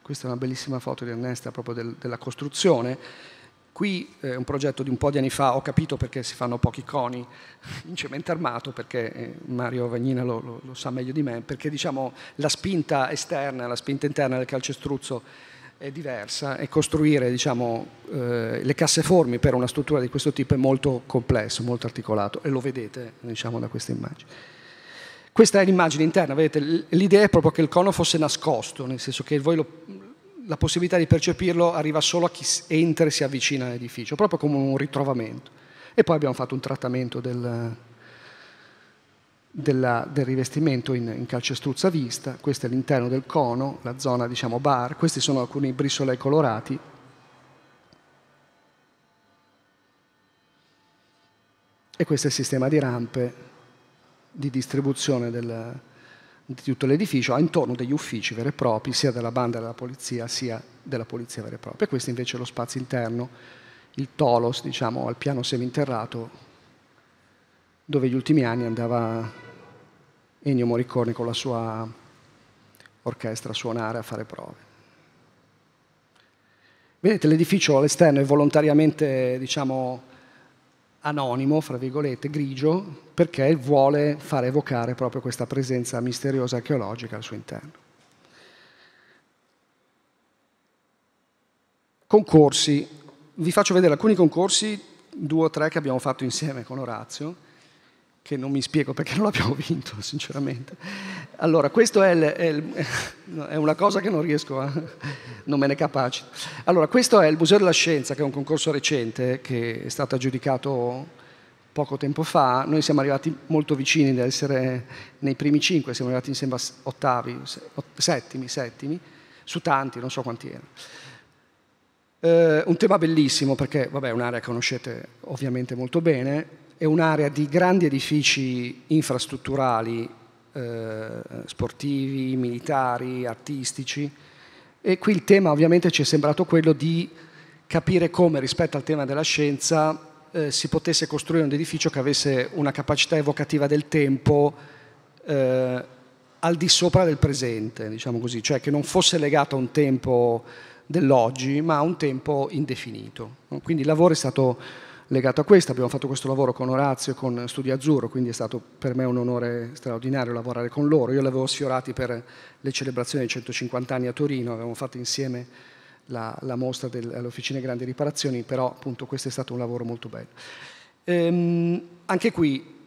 [SPEAKER 3] questa è una bellissima foto di Ernesta proprio del, della costruzione, Qui eh, è un progetto di un po' di anni fa, ho capito perché si fanno pochi coni in cemento armato, perché eh, Mario Vagnina lo, lo, lo sa meglio di me, perché diciamo, la spinta esterna, la spinta interna del calcestruzzo è diversa e costruire diciamo, eh, le casseformi per una struttura di questo tipo è molto complesso, molto articolato e lo vedete diciamo, da queste immagini. Questa è l'immagine interna, vedete, l'idea è proprio che il cono fosse nascosto, nel senso che voi lo, la possibilità di percepirlo arriva solo a chi entra e si avvicina all'edificio, proprio come un ritrovamento. E poi abbiamo fatto un trattamento del, della, del rivestimento in, in calcestruzza vista, questo è l'interno del cono, la zona diciamo bar, questi sono alcuni brisolei colorati. E questo è il sistema di rampe di distribuzione del, di tutto l'edificio, ha intorno degli uffici veri e propri, sia della banda della polizia, sia della polizia vera e propria. Questo invece è lo spazio interno, il tolos, diciamo, al piano seminterrato, dove gli ultimi anni andava Ennio Morricone con la sua orchestra a suonare, a fare prove. Vedete, l'edificio all'esterno è volontariamente, diciamo, anonimo, fra virgolette, grigio, perché vuole far evocare proprio questa presenza misteriosa archeologica al suo interno. Concorsi. Vi faccio vedere alcuni concorsi, due o tre che abbiamo fatto insieme con Orazio, che non mi spiego perché non l'abbiamo vinto, sinceramente. Allora, questo è, è, è, una cosa che non riesco a... non me ne capaci. Allora, questo è il Museo della Scienza, che è un concorso recente, che è stato aggiudicato poco tempo fa. Noi siamo arrivati molto vicini ad essere nei primi cinque, siamo arrivati, insieme a ottavi, settimi, settimi, su tanti, non so quanti erano. Eh, un tema bellissimo perché, vabbè, è un'area che conoscete ovviamente molto bene, è un'area di grandi edifici infrastrutturali eh, sportivi, militari, artistici. E qui il tema ovviamente ci è sembrato quello di capire come rispetto al tema della scienza eh, si potesse costruire un edificio che avesse una capacità evocativa del tempo eh, al di sopra del presente, diciamo così, cioè che non fosse legato a un tempo dell'oggi, ma a un tempo indefinito. Quindi il lavoro è stato legato a questo. Abbiamo fatto questo lavoro con Orazio e con Studio Azzurro, quindi è stato per me un onore straordinario lavorare con loro. Io l'avevo sfiorati per le celebrazioni dei 150 anni a Torino, avevamo fatto insieme la, la mostra delle Officine Grandi Riparazioni, però appunto questo è stato un lavoro molto bello. Ehm, anche qui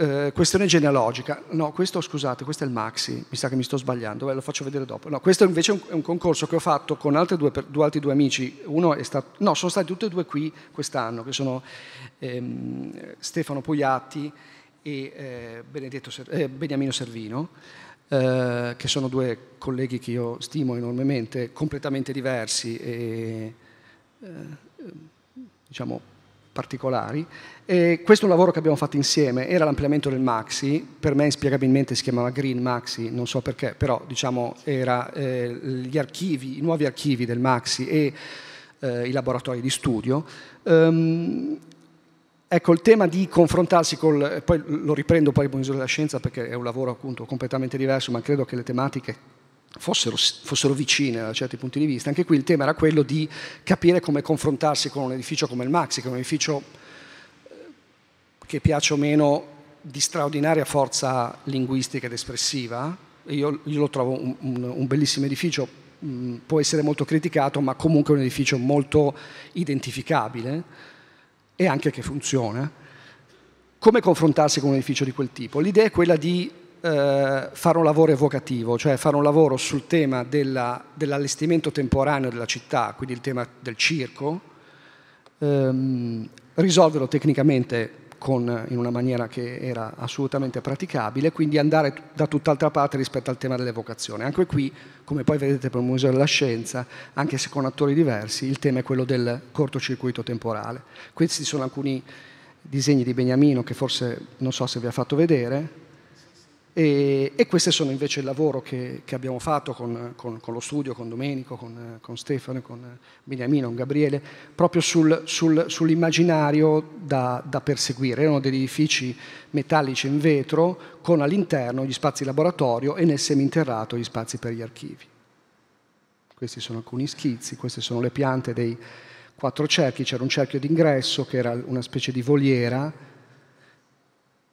[SPEAKER 3] eh, questione genealogica. No, questo scusate, questo è il Maxi, mi sa che mi sto sbagliando, Beh, lo faccio vedere dopo. No, questo invece è un, è un concorso che ho fatto con altri due, due, altri due amici. Uno è stato, no, sono stati tutti e due qui quest'anno, che sono ehm, Stefano Pugliatti e eh, Benedetto, eh, Beniamino Servino, eh, che sono due colleghi che io stimo enormemente, completamente diversi e eh, diciamo particolari. E questo è un lavoro che abbiamo fatto insieme, era l'ampliamento del Maxi, per me inspiegabilmente si chiamava Green Maxi, non so perché, però diciamo era eh, gli archivi, i nuovi archivi del Maxi e eh, i laboratori di studio. Um, Ecco, il tema di confrontarsi col... poi lo riprendo poi con Museo della Scienza perché è un lavoro appunto completamente diverso, ma credo che le tematiche fossero, fossero vicine da certi punti di vista. Anche qui il tema era quello di capire come confrontarsi con un edificio come il Maxi, che è un edificio eh, che piace o meno di straordinaria forza linguistica ed espressiva. Io, io lo trovo un, un, un bellissimo edificio, mm, può essere molto criticato, ma comunque un edificio molto identificabile e anche che funziona. Come confrontarsi con un edificio di quel tipo? L'idea è quella di eh, fare un lavoro evocativo, cioè fare un lavoro sul tema della, dell'allestimento temporaneo della città, quindi il tema del circo, ehm, risolverlo tecnicamente con, in una maniera che era assolutamente praticabile, quindi andare da tutt'altra parte rispetto al tema dell'evocazione. Anche qui, come poi vedete per il Museo della Scienza, anche se con attori diversi, il tema è quello del cortocircuito temporale. Questi sono alcuni disegni di Beniamino che forse non so se vi ha fatto vedere, e, e queste sono invece il lavoro che, che abbiamo fatto con, con, con, lo studio, con Domenico, con, con, Stefano, con Beniamino, con Gabriele, proprio sul, sul, sull'immaginario da, da, perseguire. Erano degli edifici metallici in vetro con all'interno gli spazi laboratorio e nel seminterrato gli spazi per gli archivi. Questi sono alcuni schizzi, queste sono le piante dei quattro cerchi, c'era un cerchio d'ingresso che era una specie di voliera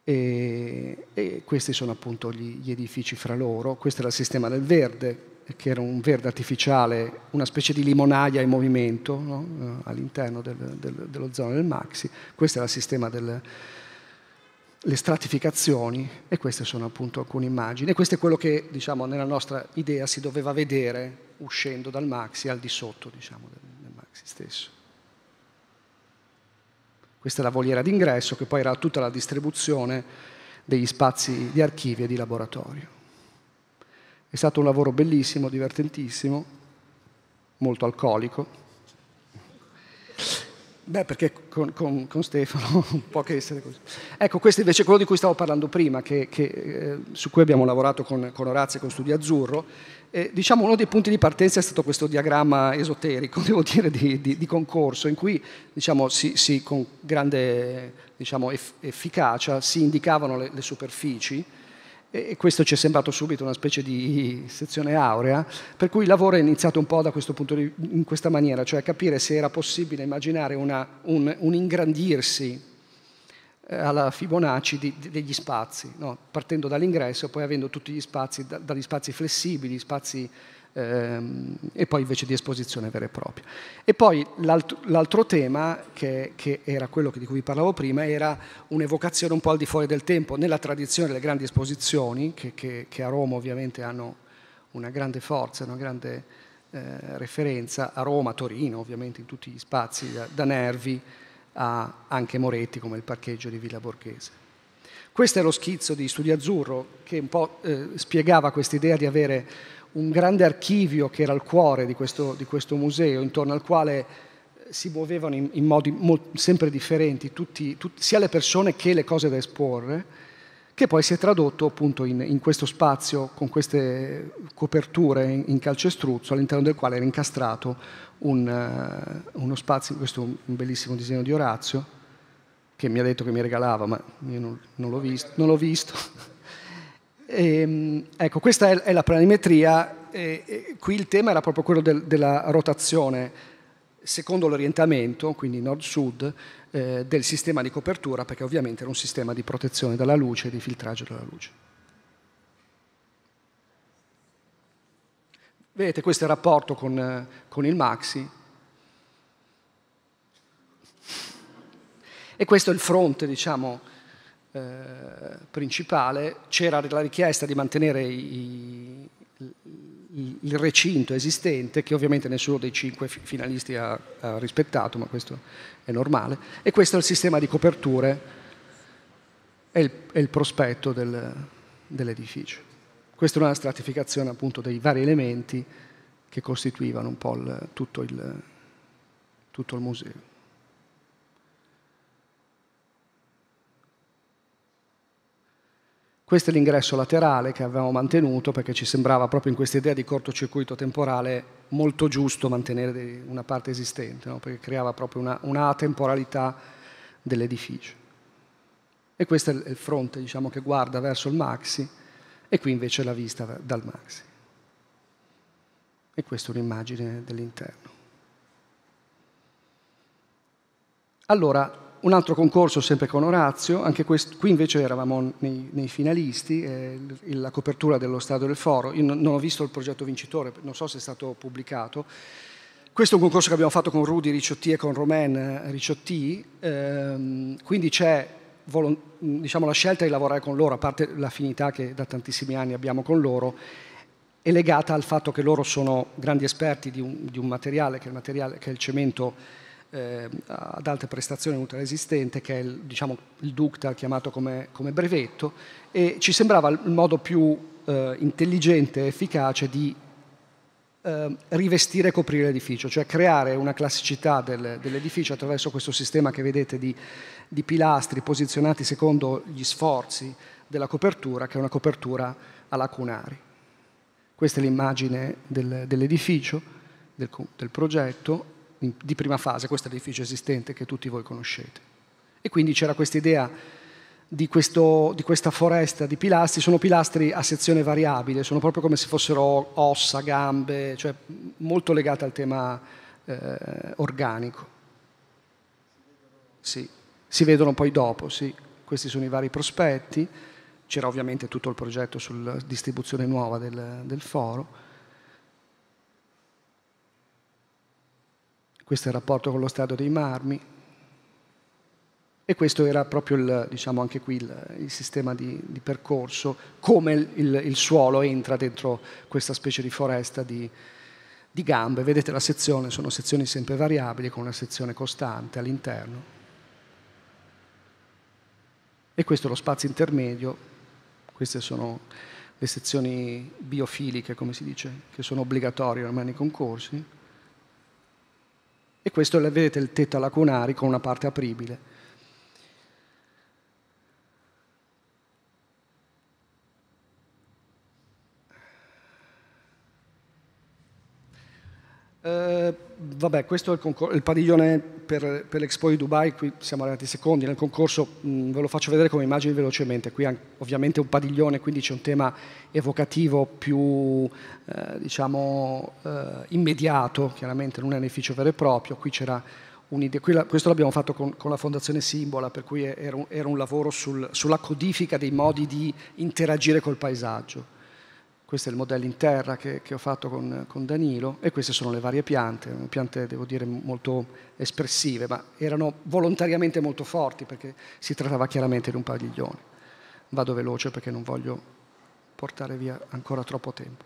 [SPEAKER 3] e, e, questi sono appunto gli, gli, edifici fra loro. Questo era il sistema del verde, che era un verde artificiale, una specie di limonaia in movimento no? Eh, all'interno del, del, dello zona del Maxi. Questo era il sistema delle stratificazioni e queste sono appunto alcune immagini. E questo è quello che diciamo, nella nostra idea si doveva vedere uscendo dal Maxi al di sotto diciamo, del Maxi stesso. Questa è la voliera d'ingresso che poi era tutta la distribuzione degli spazi di archivi e di laboratorio. È stato un lavoro bellissimo, divertentissimo, molto alcolico, Beh, perché con, con, con, Stefano può che essere così. Ecco, questo invece è quello di cui stavo parlando prima, che, che, eh, su cui abbiamo lavorato con, con Orazio e con Studio Azzurro. Eh, diciamo uno dei punti di partenza è stato questo diagramma esoterico, devo dire, di, di, di concorso, in cui diciamo, si, si, con grande diciamo, efficacia si indicavano le, le superfici e questo ci è sembrato subito una specie di sezione aurea, per cui il lavoro è iniziato un po' da questo punto di, in questa maniera, cioè capire se era possibile immaginare una, un, un, ingrandirsi eh, alla Fibonacci di, di, degli spazi, no? partendo dall'ingresso, poi avendo tutti gli spazi, da, dagli spazi flessibili, spazi Ehm, e poi invece di esposizione vera e propria. E poi l'altro, l'altro tema, che, che, era quello di cui vi parlavo prima, era un'evocazione un po' al di fuori del tempo, nella tradizione delle grandi esposizioni, che, che, che a Roma ovviamente hanno una grande forza, una grande eh, referenza, a Roma, a Torino ovviamente, in tutti gli spazi, da, da Nervi a anche Moretti come il parcheggio di Villa Borghese. Questo è lo schizzo di Studio Azzurro che un po' eh, spiegava quest'idea di avere un grande archivio che era il cuore di questo, di questo museo, intorno al quale eh, si muovevano in, in modi molto, sempre differenti tutti, tutti, sia le persone che le cose da esporre, che poi si è tradotto appunto in, in questo spazio con queste coperture in, in calcestruzzo, all'interno del quale era incastrato un, uh, uno spazio, questo è un bellissimo disegno di Orazio, che mi ha detto che mi regalava, ma io non, non l'ho visto. Non l'ho visto. E, ehm, ecco, questa è, è la planimetria, e, e qui il tema era proprio quello del, della rotazione secondo l'orientamento, quindi nord-sud, eh, del sistema di copertura, perché ovviamente era un sistema di protezione dalla luce e di filtraggio dalla luce. Vedete, questo è il rapporto con, con il maxi. E questo è il fronte, diciamo, eh, principale c'era la richiesta di mantenere i, i, il recinto esistente, che ovviamente nessuno dei cinque finalisti ha, ha, rispettato, ma questo è normale, e questo è il sistema di coperture e il, il, prospetto del, dell'edificio. Questa è una stratificazione appunto dei vari elementi che costituivano un po' il, tutto, il, tutto il museo. Questo è l'ingresso laterale che avevamo mantenuto perché ci sembrava proprio in questa idea di cortocircuito temporale molto giusto mantenere una parte esistente, no? perché creava proprio una, una temporalità dell'edificio. E questo è il fronte diciamo, che guarda verso il maxi e qui invece la vista dal maxi. E questa è un'immagine dell'interno. Allora, un altro concorso sempre con Orazio, anche questo, qui invece eravamo nei, nei finalisti, eh, la copertura dello Stadio del Foro. Io non ho visto il progetto vincitore, non so se è stato pubblicato. Questo è un concorso che abbiamo fatto con Rudy Ricciotti e con Romain eh, Ricciotti, ehm, quindi c'è diciamo, la scelta di lavorare con loro, a parte l'affinità che da tantissimi anni abbiamo con loro, è legata al fatto che loro sono grandi esperti di un, di un materiale, che è, materiale, che è il cemento eh, ad alte prestazioni ultraresistente, che è il, diciamo, il ductal chiamato come, come, brevetto, e ci sembrava il modo più eh, intelligente e efficace di eh, rivestire e coprire l'edificio, cioè creare una classicità del, dell'edificio attraverso questo sistema che vedete di, di, pilastri posizionati secondo gli sforzi della copertura, che è una copertura a lacunari. Questa è l'immagine del, dell'edificio, del, del progetto, di prima fase, questo edificio esistente che tutti voi conoscete. E quindi c'era questa idea di, questo, di, questa foresta di pilastri, sono pilastri a sezione variabile, sono proprio come se fossero ossa, gambe, cioè molto legate al tema eh, organico. Sì. Si vedono poi dopo, sì. questi sono i vari prospetti, c'era ovviamente tutto il progetto sulla distribuzione nuova del, del foro questo è il rapporto con lo Stato dei marmi e questo era proprio il, diciamo anche qui il, il sistema di, di, percorso, come il, il, suolo entra dentro questa specie di foresta di, di gambe. Vedete la sezione, sono sezioni sempre variabili con una sezione costante all'interno. E questo è lo spazio intermedio, queste sono le sezioni biofiliche, come si dice, che sono obbligatorie ormai nei concorsi. E questo vedete il tetto lacunari con una parte apribile. Eh, vabbè, questo è il, il padiglione per, per l'Expo di Dubai, qui siamo arrivati secondi nel concorso, mh, mm, ve lo faccio vedere come immagini velocemente, qui ovviamente è un padiglione, quindi c'è un tema evocativo più eh, diciamo, eh, immediato, chiaramente non è un edificio vero e proprio, qui c'era la, questo l'abbiamo fatto con, con, la Fondazione Simbola, per cui era un, era un lavoro sul, sulla codifica dei modi di interagire col paesaggio questo è il modello in terra che, che ho fatto con, con, Danilo e queste sono le varie piante, piante devo dire molto espressive, ma erano volontariamente molto forti perché si trattava chiaramente di un padiglione. Vado veloce perché non voglio portare via ancora troppo tempo.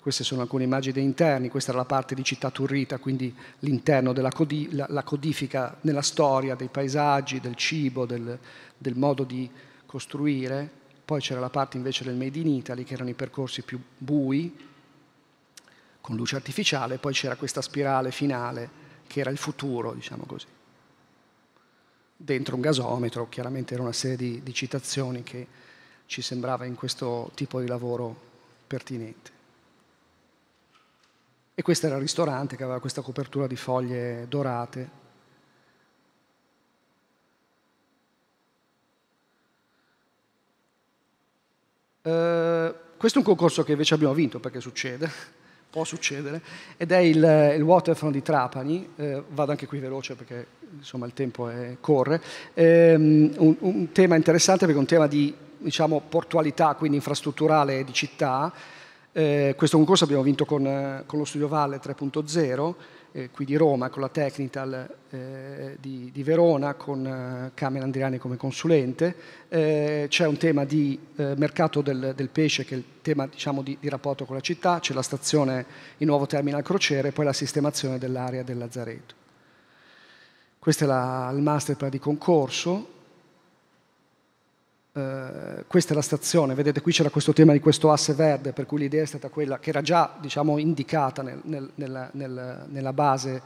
[SPEAKER 3] Queste sono alcune immagini interni, questa era la parte di Città Turrita, quindi l'interno della codi, la, la codifica nella storia dei paesaggi, del cibo, del, del modo di costruire poi c'era la parte invece del Made in Italy, che erano i percorsi più bui, con luce artificiale, poi c'era questa spirale finale, che era il futuro, diciamo così. Dentro un gasometro, chiaramente era una serie di, di citazioni che ci sembrava in questo tipo di lavoro pertinente. E questo era il ristorante che aveva questa copertura di foglie dorate Eh, questo è un concorso che invece abbiamo vinto perché succede, può succedere, ed è il, il Waterfront di Trapani, eh, vado anche qui veloce perché insomma il tempo è, corre, eh, un, un, tema interessante perché è un tema di diciamo, portualità, quindi infrastrutturale di città, eh, questo concorso abbiamo vinto con, con lo studio Valle 3.0, eh, qui di Roma, con la Technical eh, di, di, Verona, con eh, Carmen Andriani come consulente. Eh, c'è un tema di eh, mercato del, del, pesce, che è il tema diciamo, di, di, rapporto con la città, c'è la stazione, il nuovo terminal crociere e poi la sistemazione dell'area del Lazzaretto. Questo è la, il plan di concorso. Eh, questa è la stazione, vedete qui c'era questo tema di questo asse verde, per cui l'idea è stata quella che era già diciamo, indicata nel, nel, nella, nel, nella, base,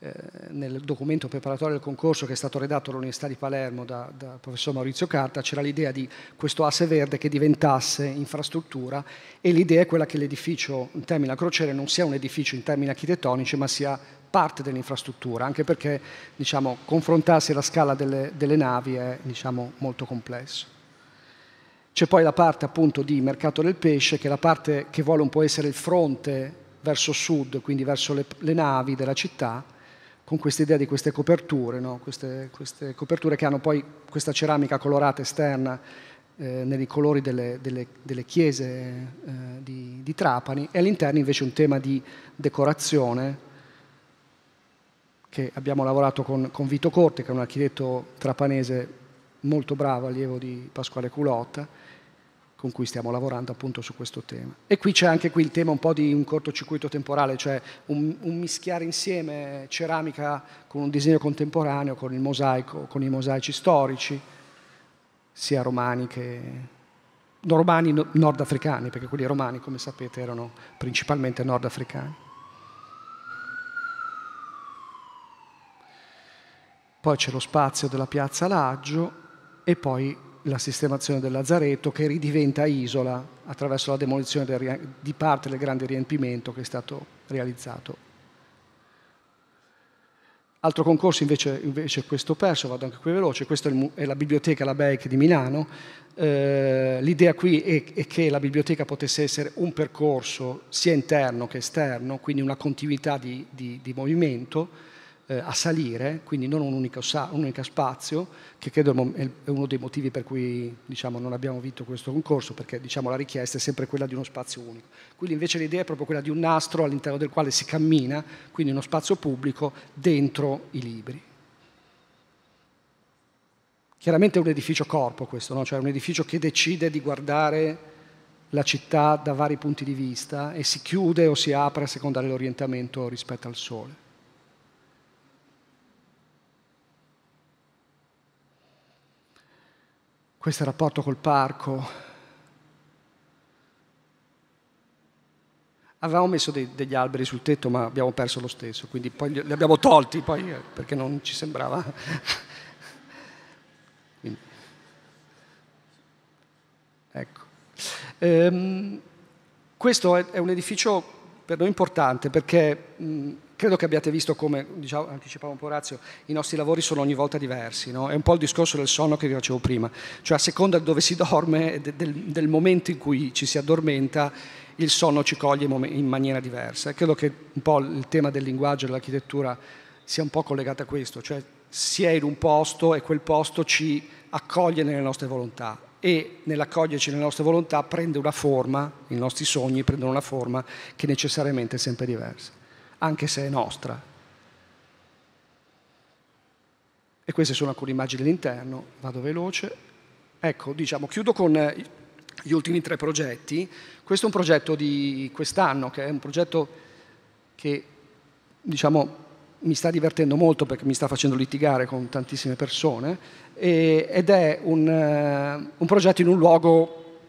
[SPEAKER 3] eh, nel documento preparatorio del concorso che è stato redatto all'Università di Palermo dal da professor Maurizio Carta, c'era l'idea di questo asse verde che diventasse infrastruttura e l'idea è quella che l'edificio in termini a crociere non sia un edificio in termini architettonici ma sia parte dell'infrastruttura, anche perché diciamo, confrontarsi alla scala delle, delle navi è diciamo, molto complesso. C'è poi la parte appunto di mercato del pesce, che è la parte che vuole un po' essere il fronte verso sud, quindi verso le, le navi della città, con questa idea di queste coperture, no? queste, queste, coperture che hanno poi questa ceramica colorata esterna eh, nei colori delle, delle, delle chiese eh, di, di Trapani e all'interno invece un tema di decorazione che abbiamo lavorato con, con, Vito Corte, che è un architetto trapanese molto bravo, allievo di Pasquale Culotta, con cui stiamo lavorando appunto su questo tema. E qui c'è anche qui il tema un po' di un cortocircuito temporale, cioè un, un, mischiare insieme ceramica con un disegno contemporaneo, con il mosaico, con i mosaici storici, sia romani che romani nordafricani, perché quelli romani, come sapete, erano principalmente nordafricani. Poi c'è lo spazio della piazza Laggio e poi la sistemazione del Lazzaretto che ridiventa isola attraverso la demolizione del, di parte del grande riempimento che è stato realizzato. Altro concorso invece, invece questo perso, vado anche qui veloce, questa è, è la biblioteca La Beic di Milano. Eh, l'idea qui è, è, che la biblioteca potesse essere un percorso sia interno che esterno, quindi una continuità di, di, di movimento, eh, a salire, quindi non un unico, un unico, spazio, che credo è uno dei motivi per cui diciamo, non abbiamo vinto questo concorso, perché diciamo, la richiesta è sempre quella di uno spazio unico. Quindi invece l'idea è proprio quella di un nastro all'interno del quale si cammina, quindi uno spazio pubblico dentro i libri. Chiaramente è un edificio corpo questo, no? cioè un edificio che decide di guardare la città da vari punti di vista e si chiude o si apre a seconda dell'orientamento rispetto al sole. questo rapporto col parco. Avevamo messo dei, degli alberi sul tetto, ma abbiamo perso lo stesso, quindi poi li abbiamo tolti poi, eh, perché non ci sembrava. Quindi. Ecco. Ehm, questo è, è, un edificio per noi importante perché mh, credo che abbiate visto come, diciamo, anticipavo un po' Razio, i nostri lavori sono ogni volta diversi, no? è un po' il discorso del sonno che vi facevo prima, cioè a seconda dove si dorme, del, del momento in cui ci si addormenta, il sonno ci coglie in maniera diversa. E credo che un po' il tema del linguaggio e dell'architettura sia un po' collegato a questo, cioè si è in un posto e quel posto ci accoglie nelle nostre volontà e nell'accoglierci nelle nostre volontà prende una forma, i nostri sogni prendono una forma che necessariamente è sempre diversa anche se è nostra. E queste sono alcune immagini dell'interno, vado veloce. Ecco, diciamo, chiudo con eh, gli ultimi tre progetti. Questo è un progetto di quest'anno, che è un progetto che, diciamo, mi sta divertendo molto perché mi sta facendo litigare con tantissime persone e, ed è un, uh, un, progetto in un luogo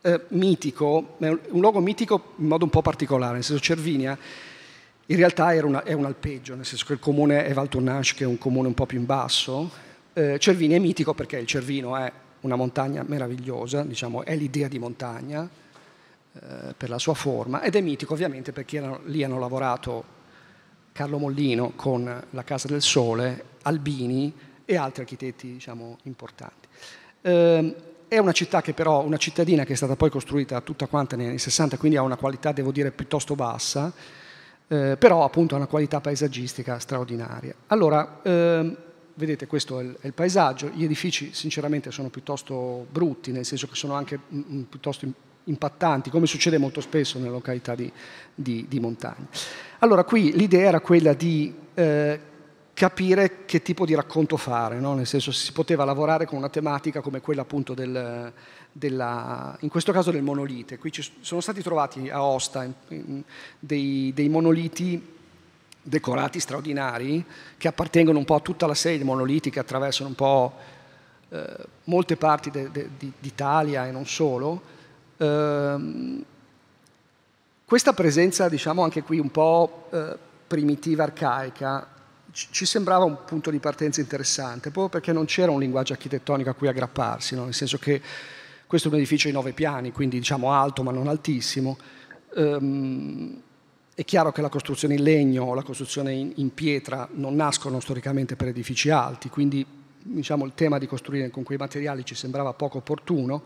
[SPEAKER 3] uh, mitico, un luogo mitico in modo un po' particolare, nel senso Cervinia in realtà una, è un alpeggio, nel senso che il comune è Valtournanche, che è un comune un po' più in basso. Eh, Cervini è mitico perché il Cervino è una montagna meravigliosa, diciamo, è l'idea di montagna eh, per la sua forma, ed è mitico ovviamente perché erano, lì hanno lavorato Carlo Mollino con la Casa del Sole, Albini e altri architetti diciamo, importanti. Eh, è una città che però, una cittadina che è stata poi costruita tutta quanta negli anni 60, quindi ha una qualità, devo dire, piuttosto bassa, eh, però appunto ha una qualità paesaggistica straordinaria. Allora, ehm, vedete questo è il, è il, paesaggio, gli edifici sinceramente sono piuttosto brutti, nel senso che sono anche mh, mm, mm, piuttosto impattanti, come succede molto spesso nelle località di, di, di montagna. Allora qui l'idea era quella di eh, capire che tipo di racconto fare, no? nel senso si poteva lavorare con una tematica come quella appunto del, della, in questo caso del monolite. Qui ci sono stati trovati a Osta dei, dei monoliti decorati straordinari che appartengono un po' a tutta la serie di monoliti che attraversano un po' eh, molte parti d'Italia e non solo. Eh, questa presenza, diciamo anche qui un po' eh, primitiva, arcaica, ci sembrava un punto di partenza interessante, proprio perché non c'era un linguaggio architettonico a cui aggrapparsi, no? nel senso che questo è un edificio di nove piani, quindi diciamo alto ma non altissimo. Ehm, è chiaro che la costruzione in legno o la costruzione in, in pietra non nascono storicamente per edifici alti, quindi diciamo, il tema di costruire con quei materiali ci sembrava poco opportuno.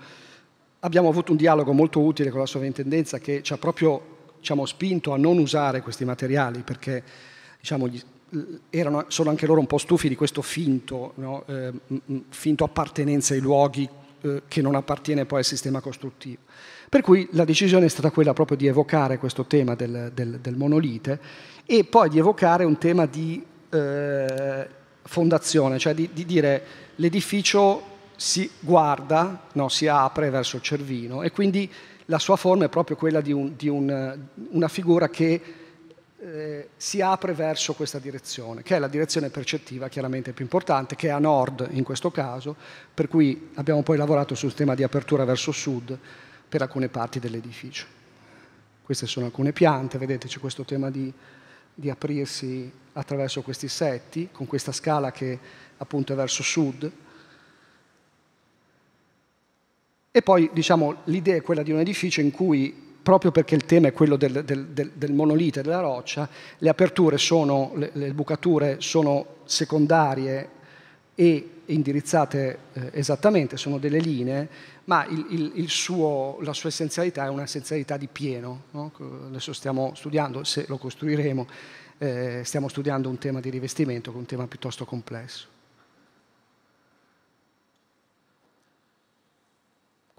[SPEAKER 3] Abbiamo avuto un dialogo molto utile con la sovrintendenza che ci ha proprio diciamo, spinto a non usare questi materiali perché diciamo, erano, sono anche loro un po' stufi di questo finto, no? eh, finto appartenenza ai luoghi eh, che non appartiene poi al sistema costruttivo. Per cui la decisione è stata quella proprio di evocare questo tema del, del, del monolite e poi di evocare un tema di eh, fondazione, cioè di, di dire l'edificio si guarda, no, si apre verso il Cervino e quindi la sua forma è proprio quella di, un, di un, una figura che eh, si apre verso questa direzione, che è la direzione percettiva chiaramente più importante, che è a nord in questo caso, per cui abbiamo poi lavorato sul tema di apertura verso sud per alcune parti dell'edificio. Queste sono alcune piante, vedete c'è questo tema di, di aprirsi attraverso questi setti, con questa scala che appunto è verso sud. E poi diciamo l'idea è quella di un edificio in cui proprio perché il tema è quello del, del, del, del monolite, della roccia, le aperture sono, le, le bucature sono secondarie e indirizzate eh, esattamente, sono delle linee, ma il, il, il suo, la sua essenzialità è un'essenzialità di pieno. No? Adesso stiamo studiando, se lo costruiremo, eh, stiamo studiando un tema di rivestimento che è un tema piuttosto complesso.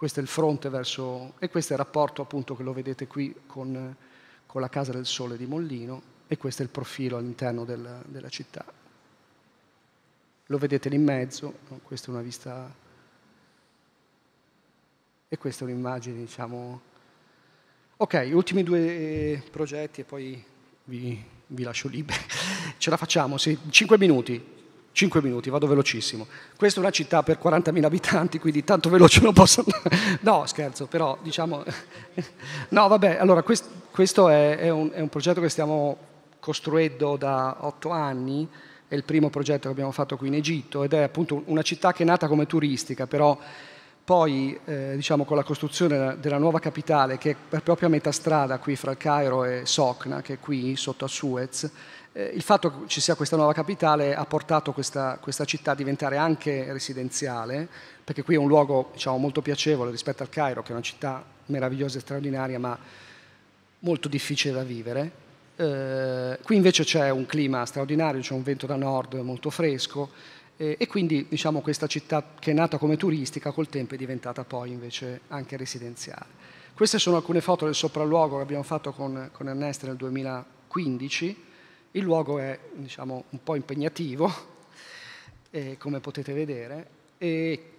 [SPEAKER 3] questo è il fronte verso, e questo è il rapporto appunto che lo vedete qui con, con la Casa del Sole di Mollino e questo è il profilo all'interno del, della città. Lo vedete lì in mezzo, questa è una vista e questa è un'immagine diciamo... Ok, ultimi due eh, progetti e poi vi, vi lascio liberi. Ce la facciamo, sì, 5 minuti. 5 minuti, vado velocissimo. Questa è una città per 40.000 abitanti, quindi tanto veloce non posso andare. No, scherzo, però diciamo... No, vabbè, allora quest, questo è, è, un, è, un, progetto che stiamo costruendo da 8 anni, è il primo progetto che abbiamo fatto qui in Egitto ed è appunto una città che è nata come turistica, però poi eh, diciamo con la costruzione della nuova capitale che è proprio a metà strada qui fra il Cairo e Socna, che è qui sotto a Suez, eh, il fatto che ci sia questa nuova capitale ha portato questa, questa città a diventare anche residenziale, perché qui è un luogo diciamo, molto piacevole rispetto al Cairo, che è una città meravigliosa e straordinaria, ma molto difficile da vivere. Eh, qui invece c'è un clima straordinario, c'è un vento da nord molto fresco eh, e quindi diciamo, questa città che è nata come turistica col tempo è diventata poi invece anche residenziale. Queste sono alcune foto del sopralluogo che abbiamo fatto con, con Ernest nel 2015 il luogo è diciamo, un po' impegnativo, eh, come potete vedere, e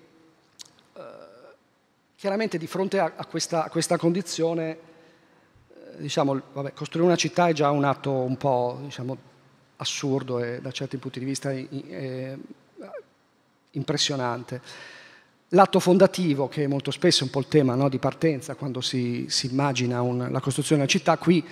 [SPEAKER 3] eh, chiaramente di fronte a, a, questa, a questa, condizione, eh, diciamo, vabbè, costruire una città è già un atto un po' diciamo, assurdo e da certi punti di vista eh, impressionante. L'atto fondativo, che molto spesso è un po' il tema no, di partenza quando si, si immagina un, la costruzione di una città, qui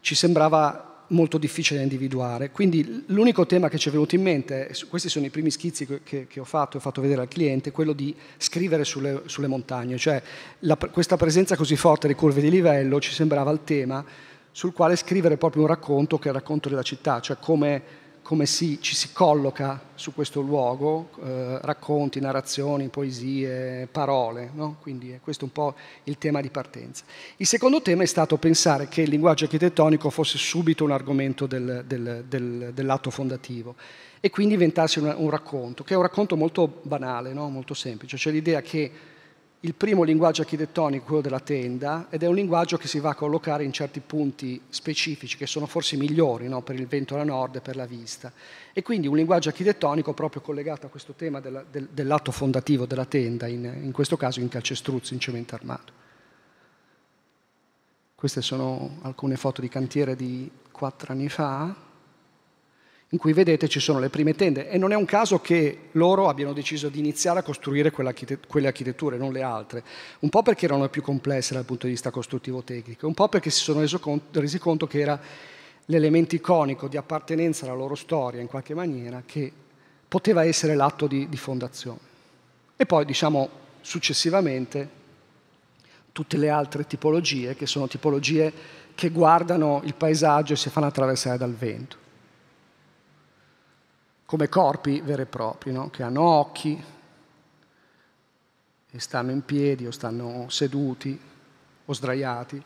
[SPEAKER 3] ci sembrava molto difficile da individuare. Quindi l'unico tema che ci è venuto in mente, questi sono i primi schizzi che, che ho fatto e ho fatto vedere al cliente, quello di scrivere sulle, sulle montagne, cioè la, questa presenza così forte di curve di livello ci sembrava il tema sul quale scrivere proprio un racconto che è il racconto della città, cioè come come si, ci si colloca su questo luogo, eh, racconti, narrazioni, poesie, parole, no? quindi eh, questo è un po' il tema di partenza. Il secondo tema è stato pensare che il linguaggio architettonico fosse subito un argomento del, del, del, dell'atto fondativo e quindi inventarsi un, un, racconto, che è un racconto molto banale, no? molto semplice, cioè l'idea che il primo linguaggio architettonico, quello della tenda, ed è un linguaggio che si va a collocare in certi punti specifici, che sono forse migliori no? per il vento alla nord e per la vista. E quindi un linguaggio architettonico proprio collegato a questo tema della, del, dell'atto fondativo della tenda, in, in questo caso in calcestruzzo, in cemento armato. Queste sono alcune foto di cantiere di quattro anni fa, in cui vedete ci sono le prime tende e non è un caso che loro abbiano deciso di iniziare a costruire quelle architetture, non le altre, un po' perché erano più complesse dal punto di vista costruttivo tecnico, un po' perché si sono conto, resi conto che era l'elemento iconico di appartenenza alla loro storia in qualche maniera che poteva essere l'atto di, di fondazione. E poi diciamo successivamente tutte le altre tipologie che sono tipologie che guardano il paesaggio e si fanno attraversare dal vento come corpi veri e propri, no? che hanno occhi e stanno in piedi o stanno seduti o sdraiati.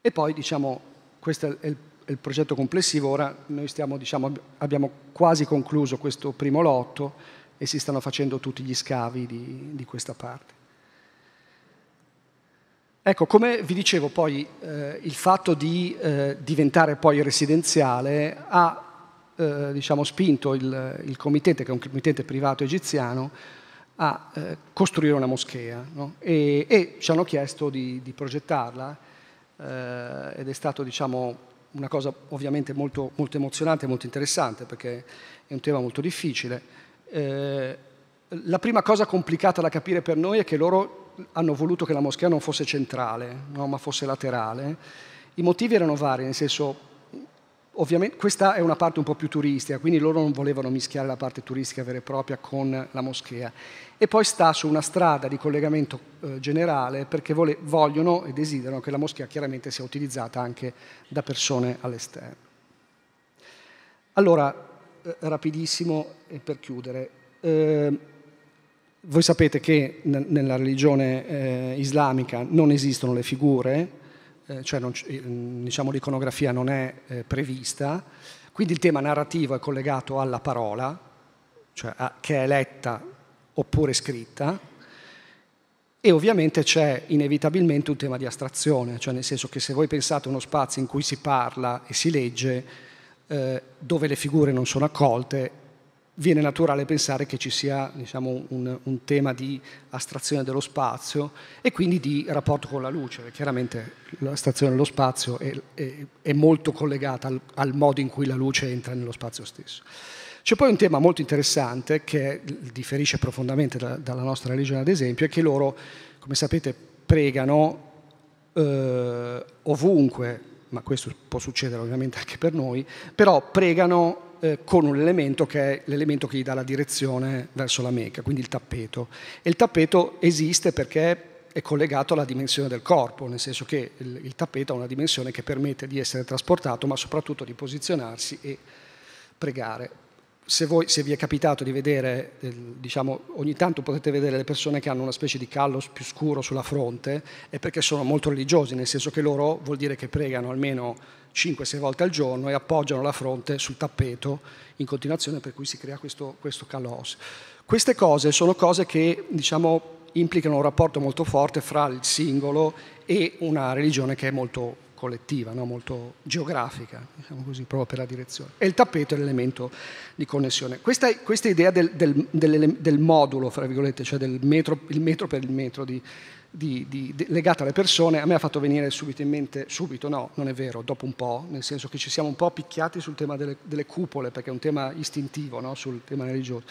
[SPEAKER 3] E poi, diciamo, questo è il, è il progetto complessivo, ora noi stiamo, diciamo, abbiamo quasi concluso questo primo lotto e si stanno facendo tutti gli scavi di, di questa parte. Ecco, come vi dicevo poi, eh, il fatto di eh, diventare poi residenziale ha eh, diciamo, spinto il, il comitete, che è un committente privato egiziano, a eh, costruire una moschea no? e, e, ci hanno chiesto di, di progettarla eh, ed è stato diciamo, una cosa ovviamente molto, molto emozionante e molto interessante perché è un tema molto difficile. Eh, la prima cosa complicata da capire per noi è che loro hanno voluto che la moschea non fosse centrale, no, ma fosse laterale. I motivi erano vari, nel senso, ovviamente questa è una parte un po' più turistica, quindi loro non volevano mischiare la parte turistica vera e propria con la moschea. E poi sta su una strada di collegamento eh, generale perché vole, vogliono e desiderano che la moschea chiaramente sia utilizzata anche da persone all'esterno. Allora, eh, rapidissimo e per chiudere. Eh, voi sapete che nella religione eh, islamica non esistono le figure, eh, cioè non, eh, diciamo, l'iconografia non è eh, prevista, quindi il tema narrativo è collegato alla parola, cioè a, che è letta oppure scritta, e ovviamente c'è inevitabilmente un tema di astrazione, cioè nel senso che se voi pensate a uno spazio in cui si parla e si legge, eh, dove le figure non sono accolte, viene naturale pensare che ci sia diciamo, un, un, tema di astrazione dello spazio e quindi di rapporto con la luce. Chiaramente l'astrazione dello spazio è, è, è molto collegata al, al, modo in cui la luce entra nello spazio stesso. C'è poi un tema molto interessante che differisce profondamente da, dalla nostra religione, ad esempio, è che loro, come sapete, pregano eh, ovunque, ma questo può succedere ovviamente anche per noi, però pregano eh, con un elemento che è l'elemento che gli dà la direzione verso la meca, quindi il tappeto. E il tappeto esiste perché è collegato alla dimensione del corpo, nel senso che il, il tappeto ha una dimensione che permette di essere trasportato, ma soprattutto di posizionarsi e pregare. Se, voi, se, vi è capitato di vedere, diciamo, ogni tanto potete vedere le persone che hanno una specie di callo più scuro sulla fronte, è perché sono molto religiosi, nel senso che loro vuol dire che pregano almeno 5-6 volte al giorno e appoggiano la fronte sul tappeto in continuazione per cui si crea questo, questo calos. Queste cose sono cose che diciamo, implicano un rapporto molto forte fra il singolo e una religione che è molto collettiva, no? molto geografica, diciamo così, proprio per la direzione. E il tappeto è l'elemento di connessione. Questa, questa idea del, del, del, del, modulo, fra virgolette, cioè del metro, il metro per il metro di, di, di, di, legata alle persone, a me ha fatto venire subito in mente, subito no, non è vero, dopo un po', nel senso che ci siamo un po' picchiati sul tema delle, delle cupole, perché è un tema istintivo, no? sul tema religioso.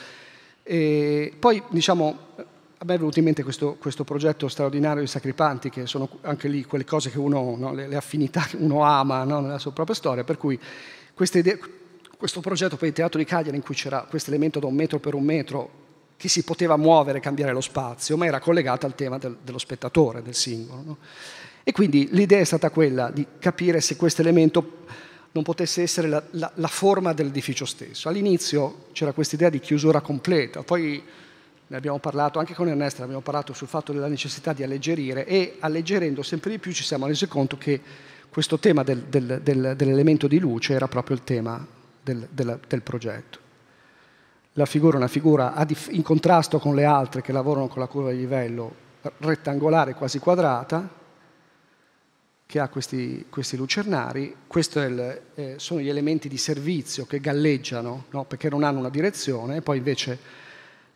[SPEAKER 3] E poi, diciamo, a me è venuto in mente questo, questo, progetto straordinario di Sacripanti, che sono anche lì quelle cose che uno, no? le, le, affinità che uno ama no? nella sua propria storia, per cui idea, questo progetto per il Teatro di Cagliari, in cui c'era questo elemento da un metro per un metro, che si poteva muovere, e cambiare lo spazio, ma era collegata al tema del, dello spettatore, del singolo. No? E quindi l'idea è stata quella di capire se questo elemento non potesse essere la, la, la forma dell'edificio stesso. All'inizio c'era questa idea di chiusura completa, poi ne abbiamo parlato anche con Ernesto, abbiamo parlato sul fatto della necessità di alleggerire e alleggerendo sempre di più ci siamo resi conto che questo tema del, del, del, dell'elemento di luce era proprio il tema del progetto la figura è una figura in contrasto con le altre che lavorano con la curva di livello rettangolare, quasi quadrata, che ha questi, questi lucernari. Questi eh, sono gli elementi di servizio che galleggiano, no? perché non hanno una direzione, e poi invece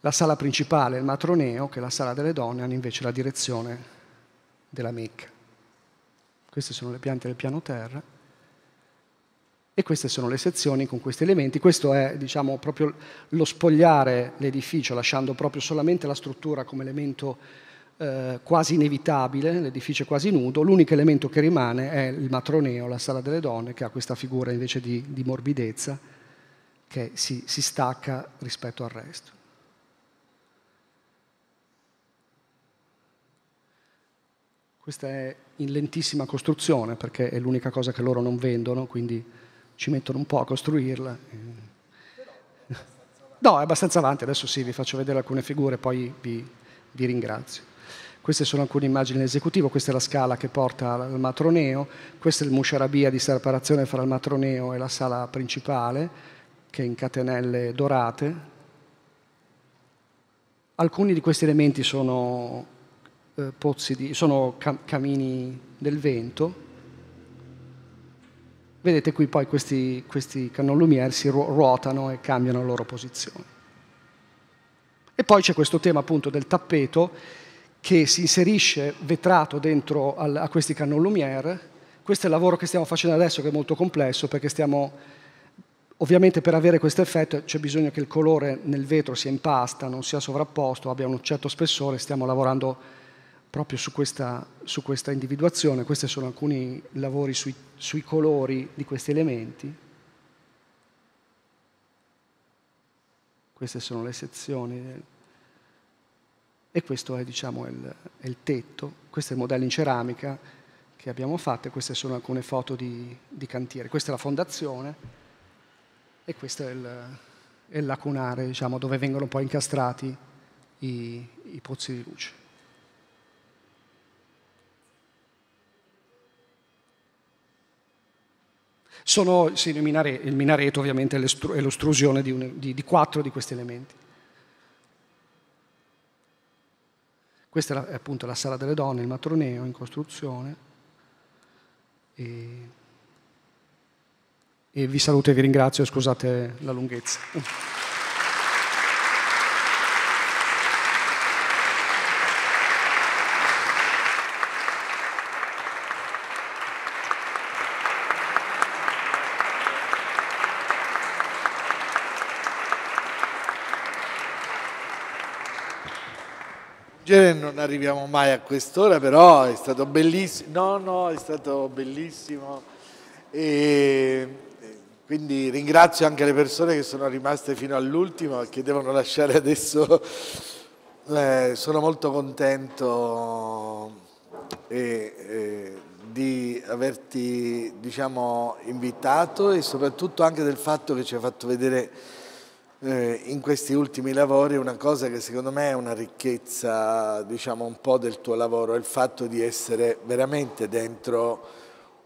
[SPEAKER 3] la sala principale, il matroneo, che è la sala delle donne, hanno invece la direzione della MIC. Queste sono le piante del piano terra. E queste sono le sezioni con questi elementi. Questo è diciamo, proprio lo spogliare l'edificio, lasciando proprio solamente la struttura come elemento eh, quasi inevitabile, l'edificio quasi nudo. L'unico elemento che rimane è il matroneo, la sala delle donne, che ha questa figura invece di, di morbidezza che si, si stacca rispetto al resto. Questa è in lentissima costruzione perché è l'unica cosa che loro non vendono, quindi ci mettono un po' a costruirla. Eh. No, è abbastanza avanti, adesso sì, vi faccio vedere alcune figure, poi vi, vi, ringrazio. Queste sono alcune immagini dell'esecutivo, questa è la scala che porta al matroneo, questa è il musciarabia di separazione fra il matroneo e la sala principale, che è in catenelle dorate. Alcuni di questi elementi sono, eh, di, sono cam- camini del vento, vedete qui poi questi, questi cannon Lumière si ruotano e cambiano la loro posizione. E poi c'è questo tema appunto del tappeto che si inserisce vetrato dentro al, a questi cannon Lumière. Questo è il lavoro che stiamo facendo adesso che è molto complesso perché stiamo, ovviamente per avere questo effetto c'è bisogno che il colore nel vetro sia in pasta, non sia sovrapposto, abbia un certo spessore, stiamo lavorando proprio su questa, su questa individuazione. Questi sono alcuni lavori sui, sui colori di questi elementi. Queste sono le sezioni e questo è, diciamo, il, è il, tetto, questo è il modello in ceramica che abbiamo fatto, queste sono alcune foto di, di cantiere, questa è la fondazione e questo è il, è il lacunare diciamo, dove vengono poi incastrati i, i pozzi di luce. sono sì, il, minareto, il, minareto, ovviamente è l'ostrusione di, un, di, di quattro di questi elementi. Questa è, appunto la sala delle donne, il matroneo in costruzione. E, e vi saluto e vi ringrazio, scusate la lunghezza.
[SPEAKER 2] genere non arriviamo mai a quest'ora, però è stato bellissimo. No, no, è stato bellissimo. E quindi ringrazio anche le persone che sono rimaste fino all'ultimo e che devono lasciare adesso. Eh, sono molto contento e, e di averti diciamo, invitato e soprattutto anche del fatto che ci hai fatto vedere eh, in questi ultimi lavori una cosa che secondo me è una ricchezza diciamo un po' del tuo lavoro è il fatto di essere veramente dentro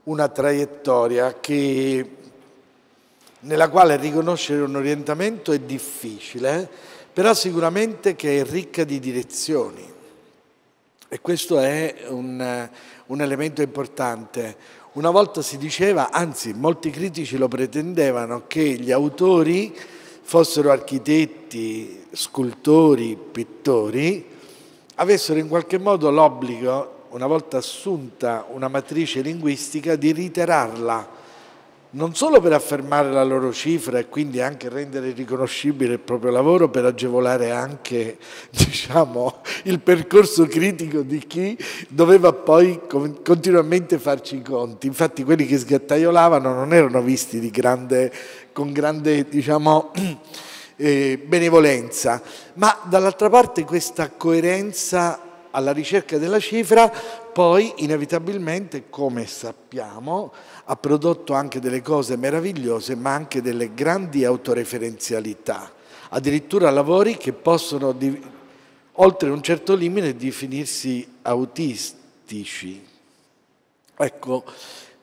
[SPEAKER 2] una traiettoria che, nella quale riconoscere un orientamento è difficile però sicuramente che è ricca di direzioni e questo è un, un elemento importante una volta si diceva anzi molti critici lo pretendevano che gli autori fossero architetti, scultori, pittori, avessero in qualche modo l'obbligo, una volta assunta una matrice linguistica, di riterarla, non solo per affermare la loro cifra e quindi anche rendere riconoscibile il proprio lavoro, per agevolare anche diciamo, il percorso critico di chi doveva poi continuamente farci i conti. Infatti quelli che sgattaiolavano non erano visti di grande con grande diciamo, eh, benevolenza, ma dall'altra parte questa coerenza alla ricerca della cifra poi inevitabilmente, come sappiamo, ha prodotto anche delle cose meravigliose, ma anche delle grandi autoreferenzialità, addirittura lavori che possono, oltre un certo limite, definirsi autistici. Ecco,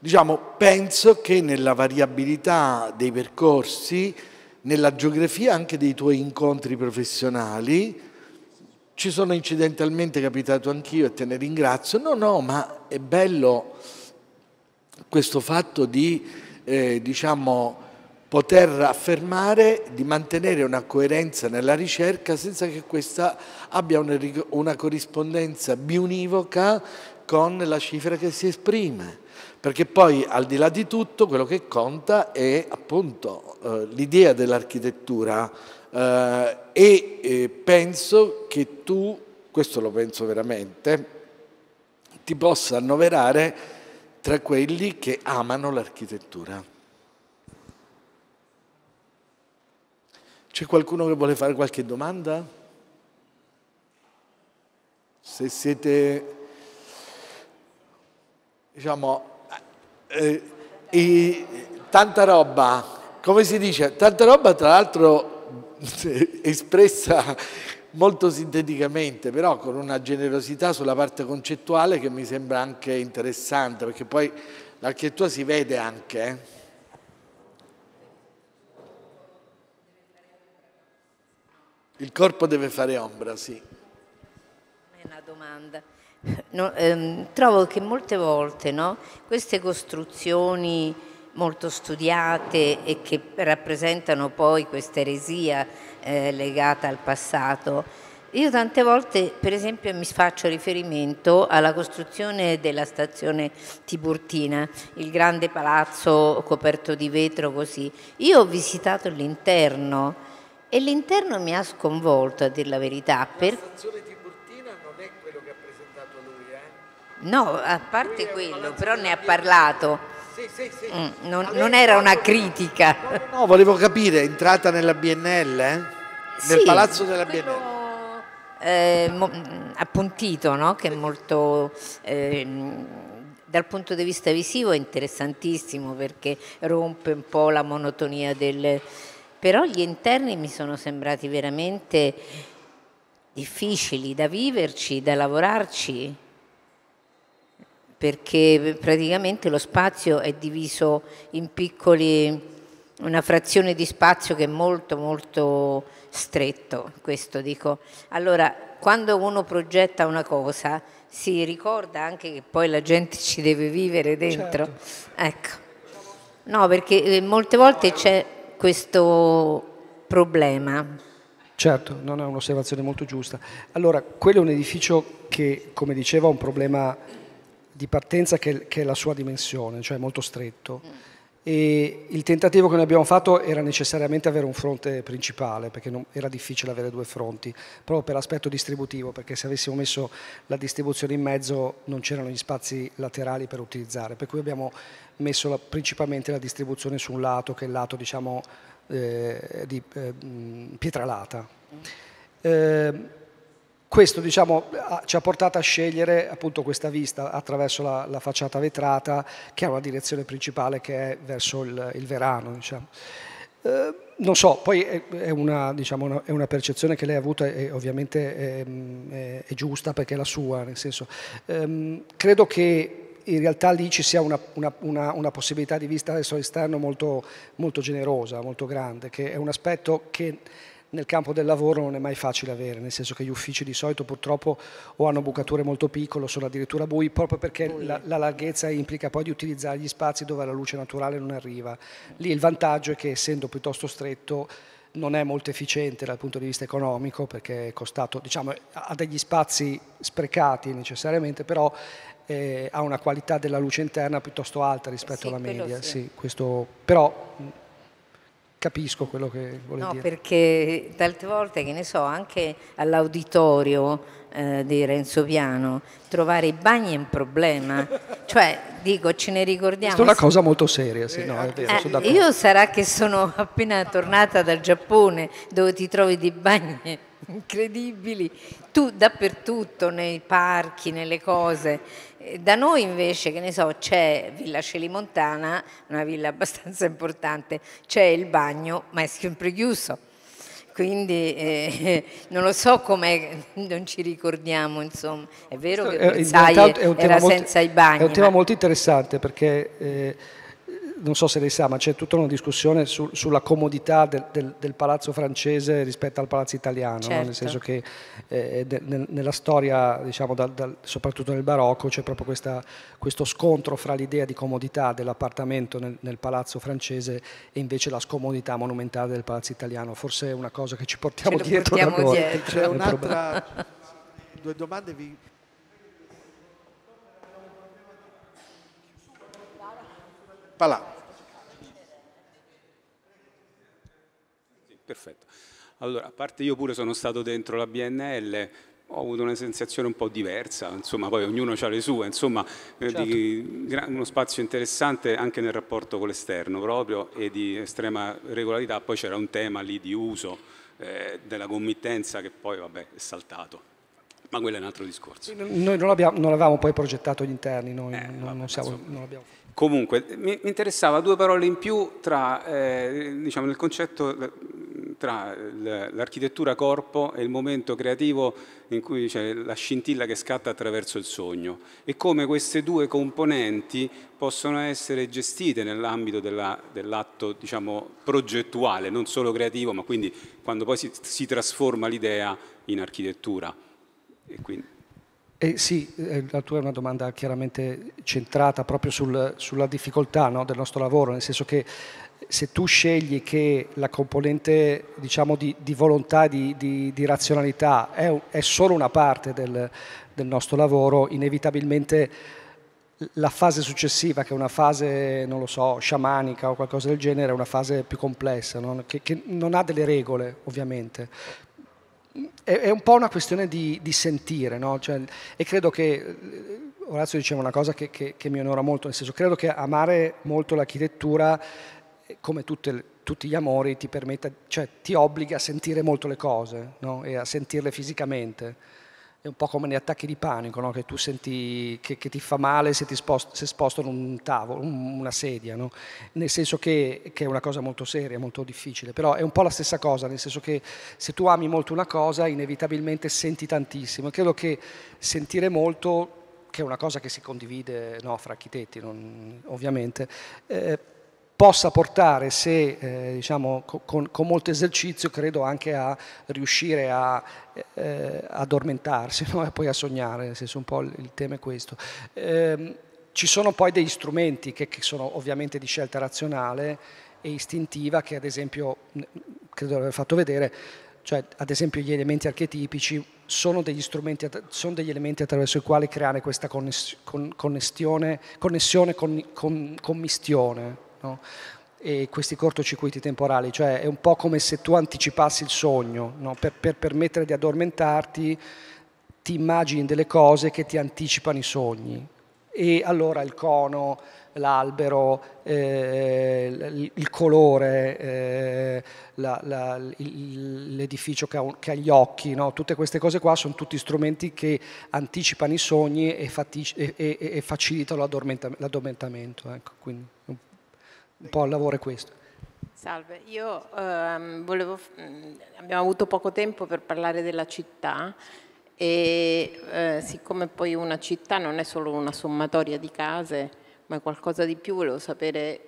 [SPEAKER 2] Diciamo, penso che nella variabilità dei percorsi, nella geografia anche dei tuoi incontri professionali, ci sono incidentalmente capitato anch'io e te ne ringrazio. No, no, ma è bello questo fatto di, eh, diciamo, poter affermare di mantenere una coerenza nella ricerca senza che questa abbia una, una corrispondenza biunivoca con la cifra che si esprime perché poi al di là di tutto quello che conta è appunto eh, l'idea dell'architettura eh, e eh, penso che tu, questo lo penso veramente, ti possa annoverare tra quelli che amano l'architettura. C'è qualcuno che vuole fare qualche domanda? Se siete diciamo, eh, i, tanta roba, come si dice? Tanta roba tra l'altro espressa molto sinteticamente, però con una generosità sulla parte concettuale che mi sembra anche interessante, perché poi l'architettura si vede anche. Eh? Il corpo deve fare ombra, sì. È
[SPEAKER 4] una domanda. No, ehm, trovo che molte volte no, queste costruzioni molto studiate e che rappresentano poi questa eresia eh, legata al passato, io tante volte per esempio mi faccio riferimento alla costruzione della stazione Tiburtina, il grande palazzo coperto di vetro così. Io ho visitato l'interno e l'interno mi ha sconvolto a dir la verità. La per... stazione Tiburtina No, a parte quello, però ne ha parlato. Sì, sì, sì. non, non, era una critica. No, no, volevo capire, è entrata nella BNL, eh? nel palazzo della quello, BNL. Eh, mo, mm, appuntito, no? che è molto... Eh, dal punto di vista visivo è interessantissimo perché rompe un po' la monotonia del... Però gli interni mi sono sembrati veramente difficili da viverci, da lavorarci perché eh, praticamente lo spazio è diviso in piccoli una frazione di spazio che è molto molto stretto, questo dico. Allora, quando uno progetta una cosa, si ricorda anche che poi la gente ci deve vivere dentro. Certo. Ecco. No, perché eh, molte volte c'è questo problema.
[SPEAKER 3] Certo, non è un'osservazione molto giusta. Allora, quello è un edificio che, come diceva, ha un problema di partenza che, che, è la sua dimensione, cioè molto stretto. E il tentativo che noi abbiamo fatto era necessariamente avere un fronte principale, perché non, era difficile avere due fronti, proprio per l'aspetto distributivo, perché se avessimo messo la distribuzione in mezzo non c'erano gli spazi laterali per utilizzare, per cui abbiamo messo la, principalmente la distribuzione su un lato, che è il lato diciamo, eh, di eh, pietralata. Eh, questo diciamo, ci ha portato a scegliere appunto, questa vista attraverso la, la, facciata vetrata che ha una direzione principale che è verso il, il Verano. Diciamo. Eh, non so, poi è una, diciamo, una, è una, percezione che lei ha avuta e ovviamente è, ehm, è, è giusta perché è la sua, nel senso, ehm, credo che in realtà lì ci sia una, una, una, una possibilità di vista verso l'esterno molto, molto generosa, molto grande, che è un aspetto che nel campo del lavoro non è mai facile avere, nel senso che gli uffici di solito purtroppo o hanno bucature molto piccole, o sono addirittura bui, proprio perché la, la, larghezza implica poi di utilizzare gli spazi dove la luce naturale non arriva. Lì il vantaggio è che essendo piuttosto stretto non è molto efficiente dal punto di vista economico perché è costato, diciamo, ha degli spazi sprecati necessariamente, però eh, ha una qualità della luce interna piuttosto alta rispetto sì, alla media. Sì. Sì, questo, però, capisco quello che vuole no, dire. No,
[SPEAKER 4] perché tante volte, che ne so, anche all'auditorio eh, di Renzo Piano, trovare i bagni è un problema. cioè, dico, ce ne ricordiamo. Questa è una cosa molto seria,
[SPEAKER 3] sì, no, è eh, vero, eh,
[SPEAKER 4] Io sarà che sono appena tornata dal Giappone, dove ti trovi dei bagni incredibili, tu dappertutto, nei parchi, nelle cose da noi invece, che ne so, c'è Villa Celimontana, una villa abbastanza importante, c'è il bagno, ma è sempre chiuso. Quindi eh, non lo so come non ci ricordiamo, insomma. È vero che Versailles era molto, senza i bagni. È un tema ma...
[SPEAKER 3] molto interessante perché... Eh, non so se lei sa, ma c'è tutta una discussione su, sulla comodità del, del, del, palazzo francese rispetto al palazzo italiano, certo. no? nel certo. senso che eh, de, ne, nella storia, diciamo, dal, dal, soprattutto nel barocco, c'è proprio questa, questo scontro fra l'idea di comodità dell'appartamento nel, nel, palazzo francese e invece la scomodità monumentale del palazzo italiano. Forse è una cosa che ci portiamo dietro. Portiamo dietro. C'è cioè, un'altra,
[SPEAKER 2] due domande vi Palà.
[SPEAKER 4] Sì, perfetto. Allora,
[SPEAKER 3] a parte io pure sono stato dentro la BNL, ho avuto una sensazione un po' diversa, insomma, poi ognuno ha le sue, insomma, eh, certo. di, uno spazio interessante anche nel rapporto con l'esterno proprio e di estrema regolarità, poi c'era un tema lì di uso eh, della committenza che poi, vabbè, è saltato. Ma quello è un altro discorso. Noi non, l'avevamo poi progettato gli interni, noi eh, non, vabbè, non, siamo, non l'abbiamo fatto. Comunque, mi, mi interessava due parole in più tra eh, diciamo, il concetto eh, tra l'architettura
[SPEAKER 1] corpo e il momento creativo in cui c'è cioè, la scintilla che scatta attraverso il sogno e come queste due componenti possono essere gestite nell'ambito
[SPEAKER 3] dell'atto diciamo, progettuale, non solo creativo, ma quindi quando poi si,
[SPEAKER 1] si trasforma l'idea in architettura.
[SPEAKER 3] Eh sì, eh, la tua è una domanda chiaramente centrata proprio sul, sulla difficoltà no, del nostro lavoro, nel senso che se tu scegli che la componente diciamo, di, di, volontà, di, di, di razionalità è, è, solo una parte del, del nostro lavoro, inevitabilmente la fase successiva, che è una fase, non lo so, sciamanica o qualcosa del genere, è una fase più complessa, no? che, che, non ha delle regole, ovviamente è, è un po' una questione di, di sentire, no? cioè, e credo che Orazio diceva una cosa che, che, che, mi onora molto, nel senso credo che amare molto l'architettura, eh, come tutte, tutti gli amori, ti, permetta, cioè, ti obbliga a sentire molto le cose no? e a sentirle fisicamente. È un po' come gli attacchi di panico, no? che tu senti che, che, ti fa male se ti spost- se spostano un tavolo, un, una sedia, no? nel senso che, che, è una cosa molto seria, molto difficile, però è un po' la stessa cosa, nel senso che se tu ami molto una cosa inevitabilmente senti tantissimo. Credo che sentire molto, che è una cosa che si condivide no, fra architetti, non, ovviamente, eh, possa portare, se eh, diciamo, con, con, molto esercizio, credo anche a riuscire a eh, addormentarsi no? e poi a sognare, nel senso un po' il, il tema è questo. Eh, ci sono poi degli strumenti che, che, sono ovviamente di scelta razionale e istintiva che ad esempio, credo di aver fatto vedere, cioè ad esempio gli elementi archetipici sono degli, sono degli elementi attraverso i quali creare questa connessione, con, connessione, con, commistione no? e questi cortocircuiti temporali, cioè è un po' come se tu anticipassi il sogno, no? per, per permettere di addormentarti ti immagini delle cose che ti anticipano i sogni e allora il cono, l'albero, eh, il colore, eh, la, la, l'edificio che ha, che ha, gli occhi, no? tutte queste cose qua sono tutti strumenti che anticipano i sogni e, fatici, e, e, e facilitano l'addormentamento. Ecco, un po' al lavoro è questo.
[SPEAKER 1] Salve, io ehm, volevo, mm, abbiamo avuto poco tempo per parlare della città e eh, siccome poi una città non è solo una sommatoria di case, ma è qualcosa di più, volevo sapere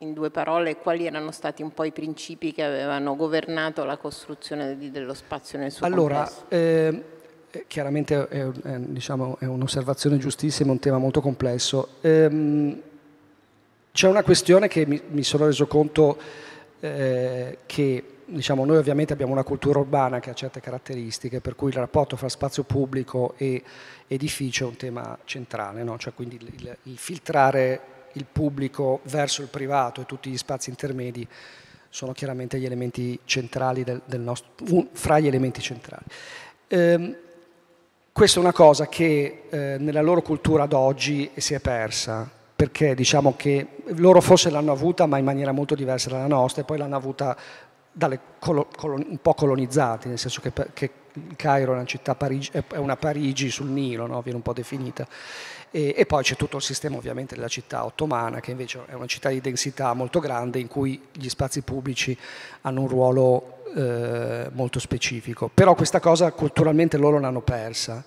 [SPEAKER 1] in due parole quali erano stati un po' i principi che avevano governato la costruzione di, dello spazio nel suo allora,
[SPEAKER 3] ehm, eh, chiaramente è, è, diciamo, è un'osservazione giustissima, un tema molto complesso. Ehm, c'è una questione che mi, mi sono reso conto eh, che diciamo, noi ovviamente abbiamo una cultura urbana che ha certe caratteristiche, per cui il rapporto fra spazio pubblico e edificio è un tema centrale, no? cioè quindi il, il, il filtrare il pubblico verso il privato e tutti gli spazi intermedi sono chiaramente gli elementi centrali del, del nostro, un, fra gli elementi centrali. Ehm, questa è una cosa che eh, nella loro cultura ad oggi si è persa, perché diciamo che loro forse l'hanno avuta ma in maniera molto diversa dalla nostra e poi l'hanno avuta colo, colo, un po' colonizzati, nel senso che, che il Cairo è una, città Parigi, è una Parigi sul Nilo, no? viene un po' definita. E, e, poi c'è tutto il sistema ovviamente della città ottomana, che invece è una città di densità molto grande in cui gli spazi pubblici hanno un ruolo eh, molto specifico. Però questa cosa culturalmente loro l'hanno persa.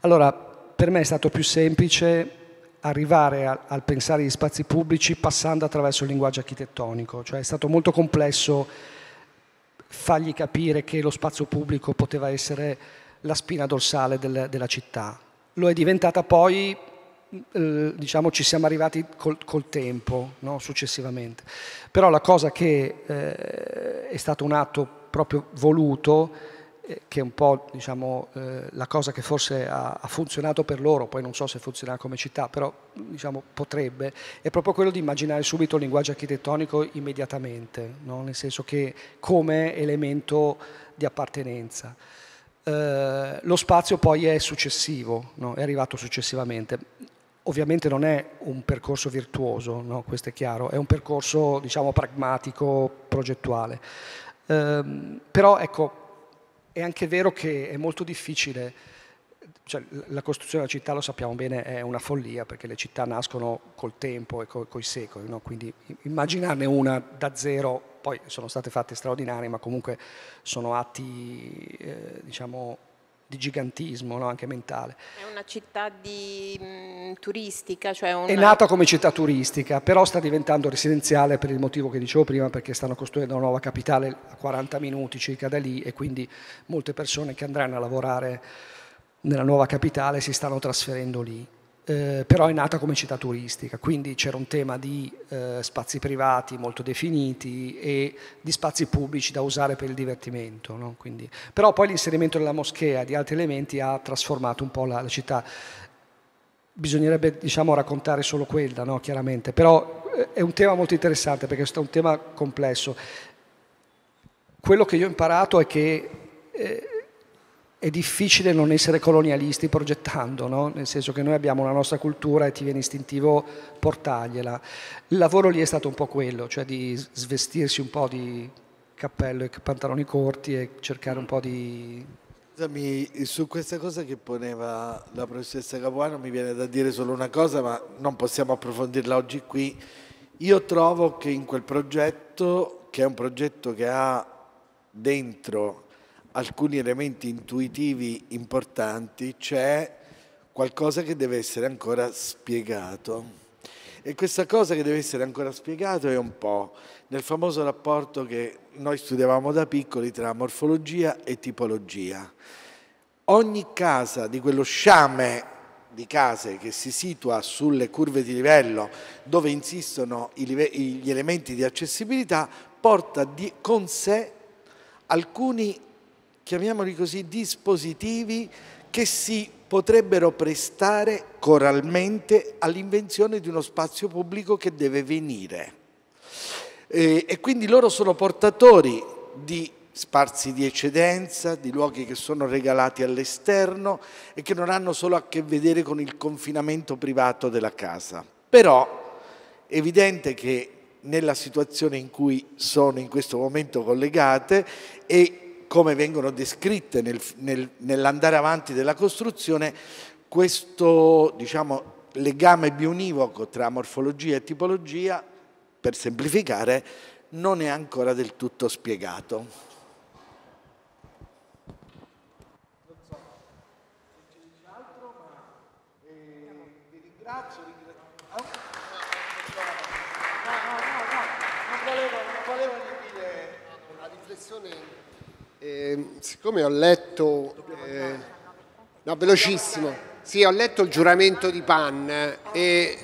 [SPEAKER 3] Allora, per me è stato più semplice arrivare a, al pensare gli spazi pubblici passando attraverso il linguaggio architettonico, cioè è stato molto complesso fargli capire che lo spazio pubblico poteva essere la spina dorsale del, della città. Lo è diventata poi, eh, diciamo, ci siamo arrivati col, col tempo, no? successivamente. Però la cosa che eh, è stato un atto proprio voluto eh, che è un po' diciamo, eh, la cosa che forse ha, ha, funzionato per loro, poi non so se funzionerà come città, però diciamo, potrebbe, è proprio quello di immaginare subito il linguaggio architettonico immediatamente, no? nel senso che come elemento di appartenenza. Eh, lo spazio poi è successivo, no? è arrivato successivamente. Ovviamente non è un percorso virtuoso, no? questo è chiaro, è un percorso diciamo, pragmatico, progettuale. Eh, però ecco, è anche vero che è molto difficile, cioè, la costruzione della città lo sappiamo bene è una follia perché le città nascono col tempo e co- coi secoli, no? quindi immaginarne una da zero, poi sono state fatte straordinarie ma comunque sono atti eh, diciamo di gigantismo no? anche mentale.
[SPEAKER 1] È una città di, mh, turistica? Cioè una... È nata
[SPEAKER 3] come città turistica, però sta diventando residenziale per il motivo che dicevo prima, perché stanno costruendo una nuova capitale a 40 minuti circa da lì e quindi molte persone che andranno a lavorare nella nuova capitale si stanno trasferendo lì eh, però è nata come città turistica, quindi c'era un tema di eh, spazi privati molto definiti e di spazi pubblici da usare per il divertimento. No? Quindi, però poi l'inserimento della moschea e di altri elementi ha trasformato un po' la, la città. Bisognerebbe diciamo, raccontare solo quella, no? chiaramente, però eh, è un tema molto interessante perché è un tema complesso. Quello che io ho imparato è che eh, è difficile non essere colonialisti progettando, no? nel senso che noi abbiamo la nostra cultura e ti viene istintivo portargliela. Il lavoro lì è stato un po' quello, cioè di svestirsi un po' di cappello e pantaloni corti e cercare un po' di...
[SPEAKER 2] Scusami, su questa cosa che poneva la professoressa Capuano mi viene da dire solo una cosa, ma non possiamo approfondirla oggi qui. Io trovo che in quel progetto, che è un progetto che ha dentro alcuni elementi intuitivi importanti, c'è qualcosa che deve essere ancora spiegato. E questa cosa che deve essere ancora spiegata è un po' nel famoso rapporto che noi studiavamo da piccoli tra morfologia e tipologia. Ogni casa di quello sciame di case che si situa sulle curve di livello dove insistono gli elementi di accessibilità porta con sé alcuni chiamiamoli così, dispositivi che si potrebbero prestare coralmente all'invenzione di uno spazio pubblico che deve venire. E, e quindi loro sono portatori di sparsi di eccedenza, di luoghi che sono regalati all'esterno e che non hanno solo a che vedere con il confinamento privato della casa. Però è evidente che nella situazione in cui sono in questo momento collegate e come vengono descritte nel, nel, nell'andare avanti della costruzione, questo diciamo, legame bionivoco tra morfologia e tipologia, per semplificare, non è ancora del tutto spiegato. riflessione
[SPEAKER 3] eh, siccome ho letto, eh, no, velocissimo, sì, ho letto il giuramento di Pan, eh,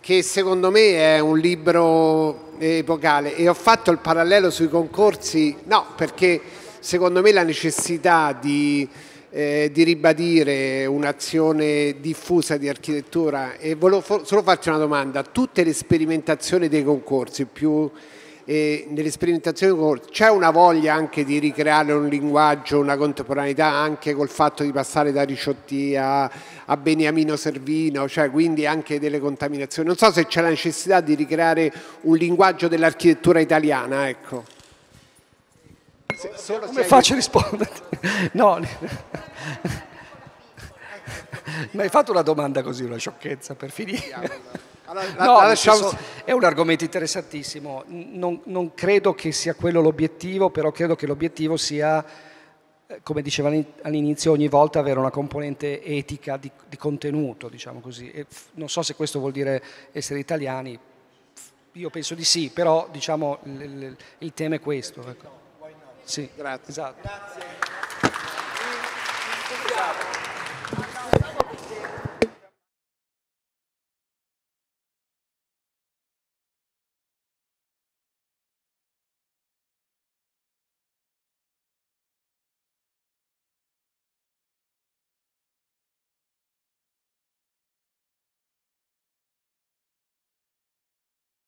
[SPEAKER 3] che secondo me è un libro epocale e ho fatto il parallelo sui concorsi, no, perché secondo me la necessità di, eh, di ribadire un'azione diffusa di architettura e volevo solo farti una domanda, tutte le sperimentazioni dei concorsi più e nell'esperimentazione c'è una voglia anche di ricreare un linguaggio, una contemporaneità anche col fatto di passare da Ricciotti a, a Beniamino Servino, cioè quindi anche delle contaminazioni. Non so se c'è la necessità di ricreare un linguaggio dell'architettura italiana, ecco. Se, solo Come faccio a rispondere? No. Mi hai fatto una domanda così, una sciocchezza per finire.
[SPEAKER 4] Allora, la, la lasciamo... Diciamo,
[SPEAKER 3] è un argomento interessantissimo, non, non credo che sia quello l'obiettivo, però credo che l'obiettivo sia eh, come diceva all'inizio, ogni volta avere una componente etica di, di contenuto, diciamo non so se questo vuol dire essere italiani, io penso di sì, però diciamo, il, il, tema è questo. Ecco. Sì, Grazie. Esatto. Grazie.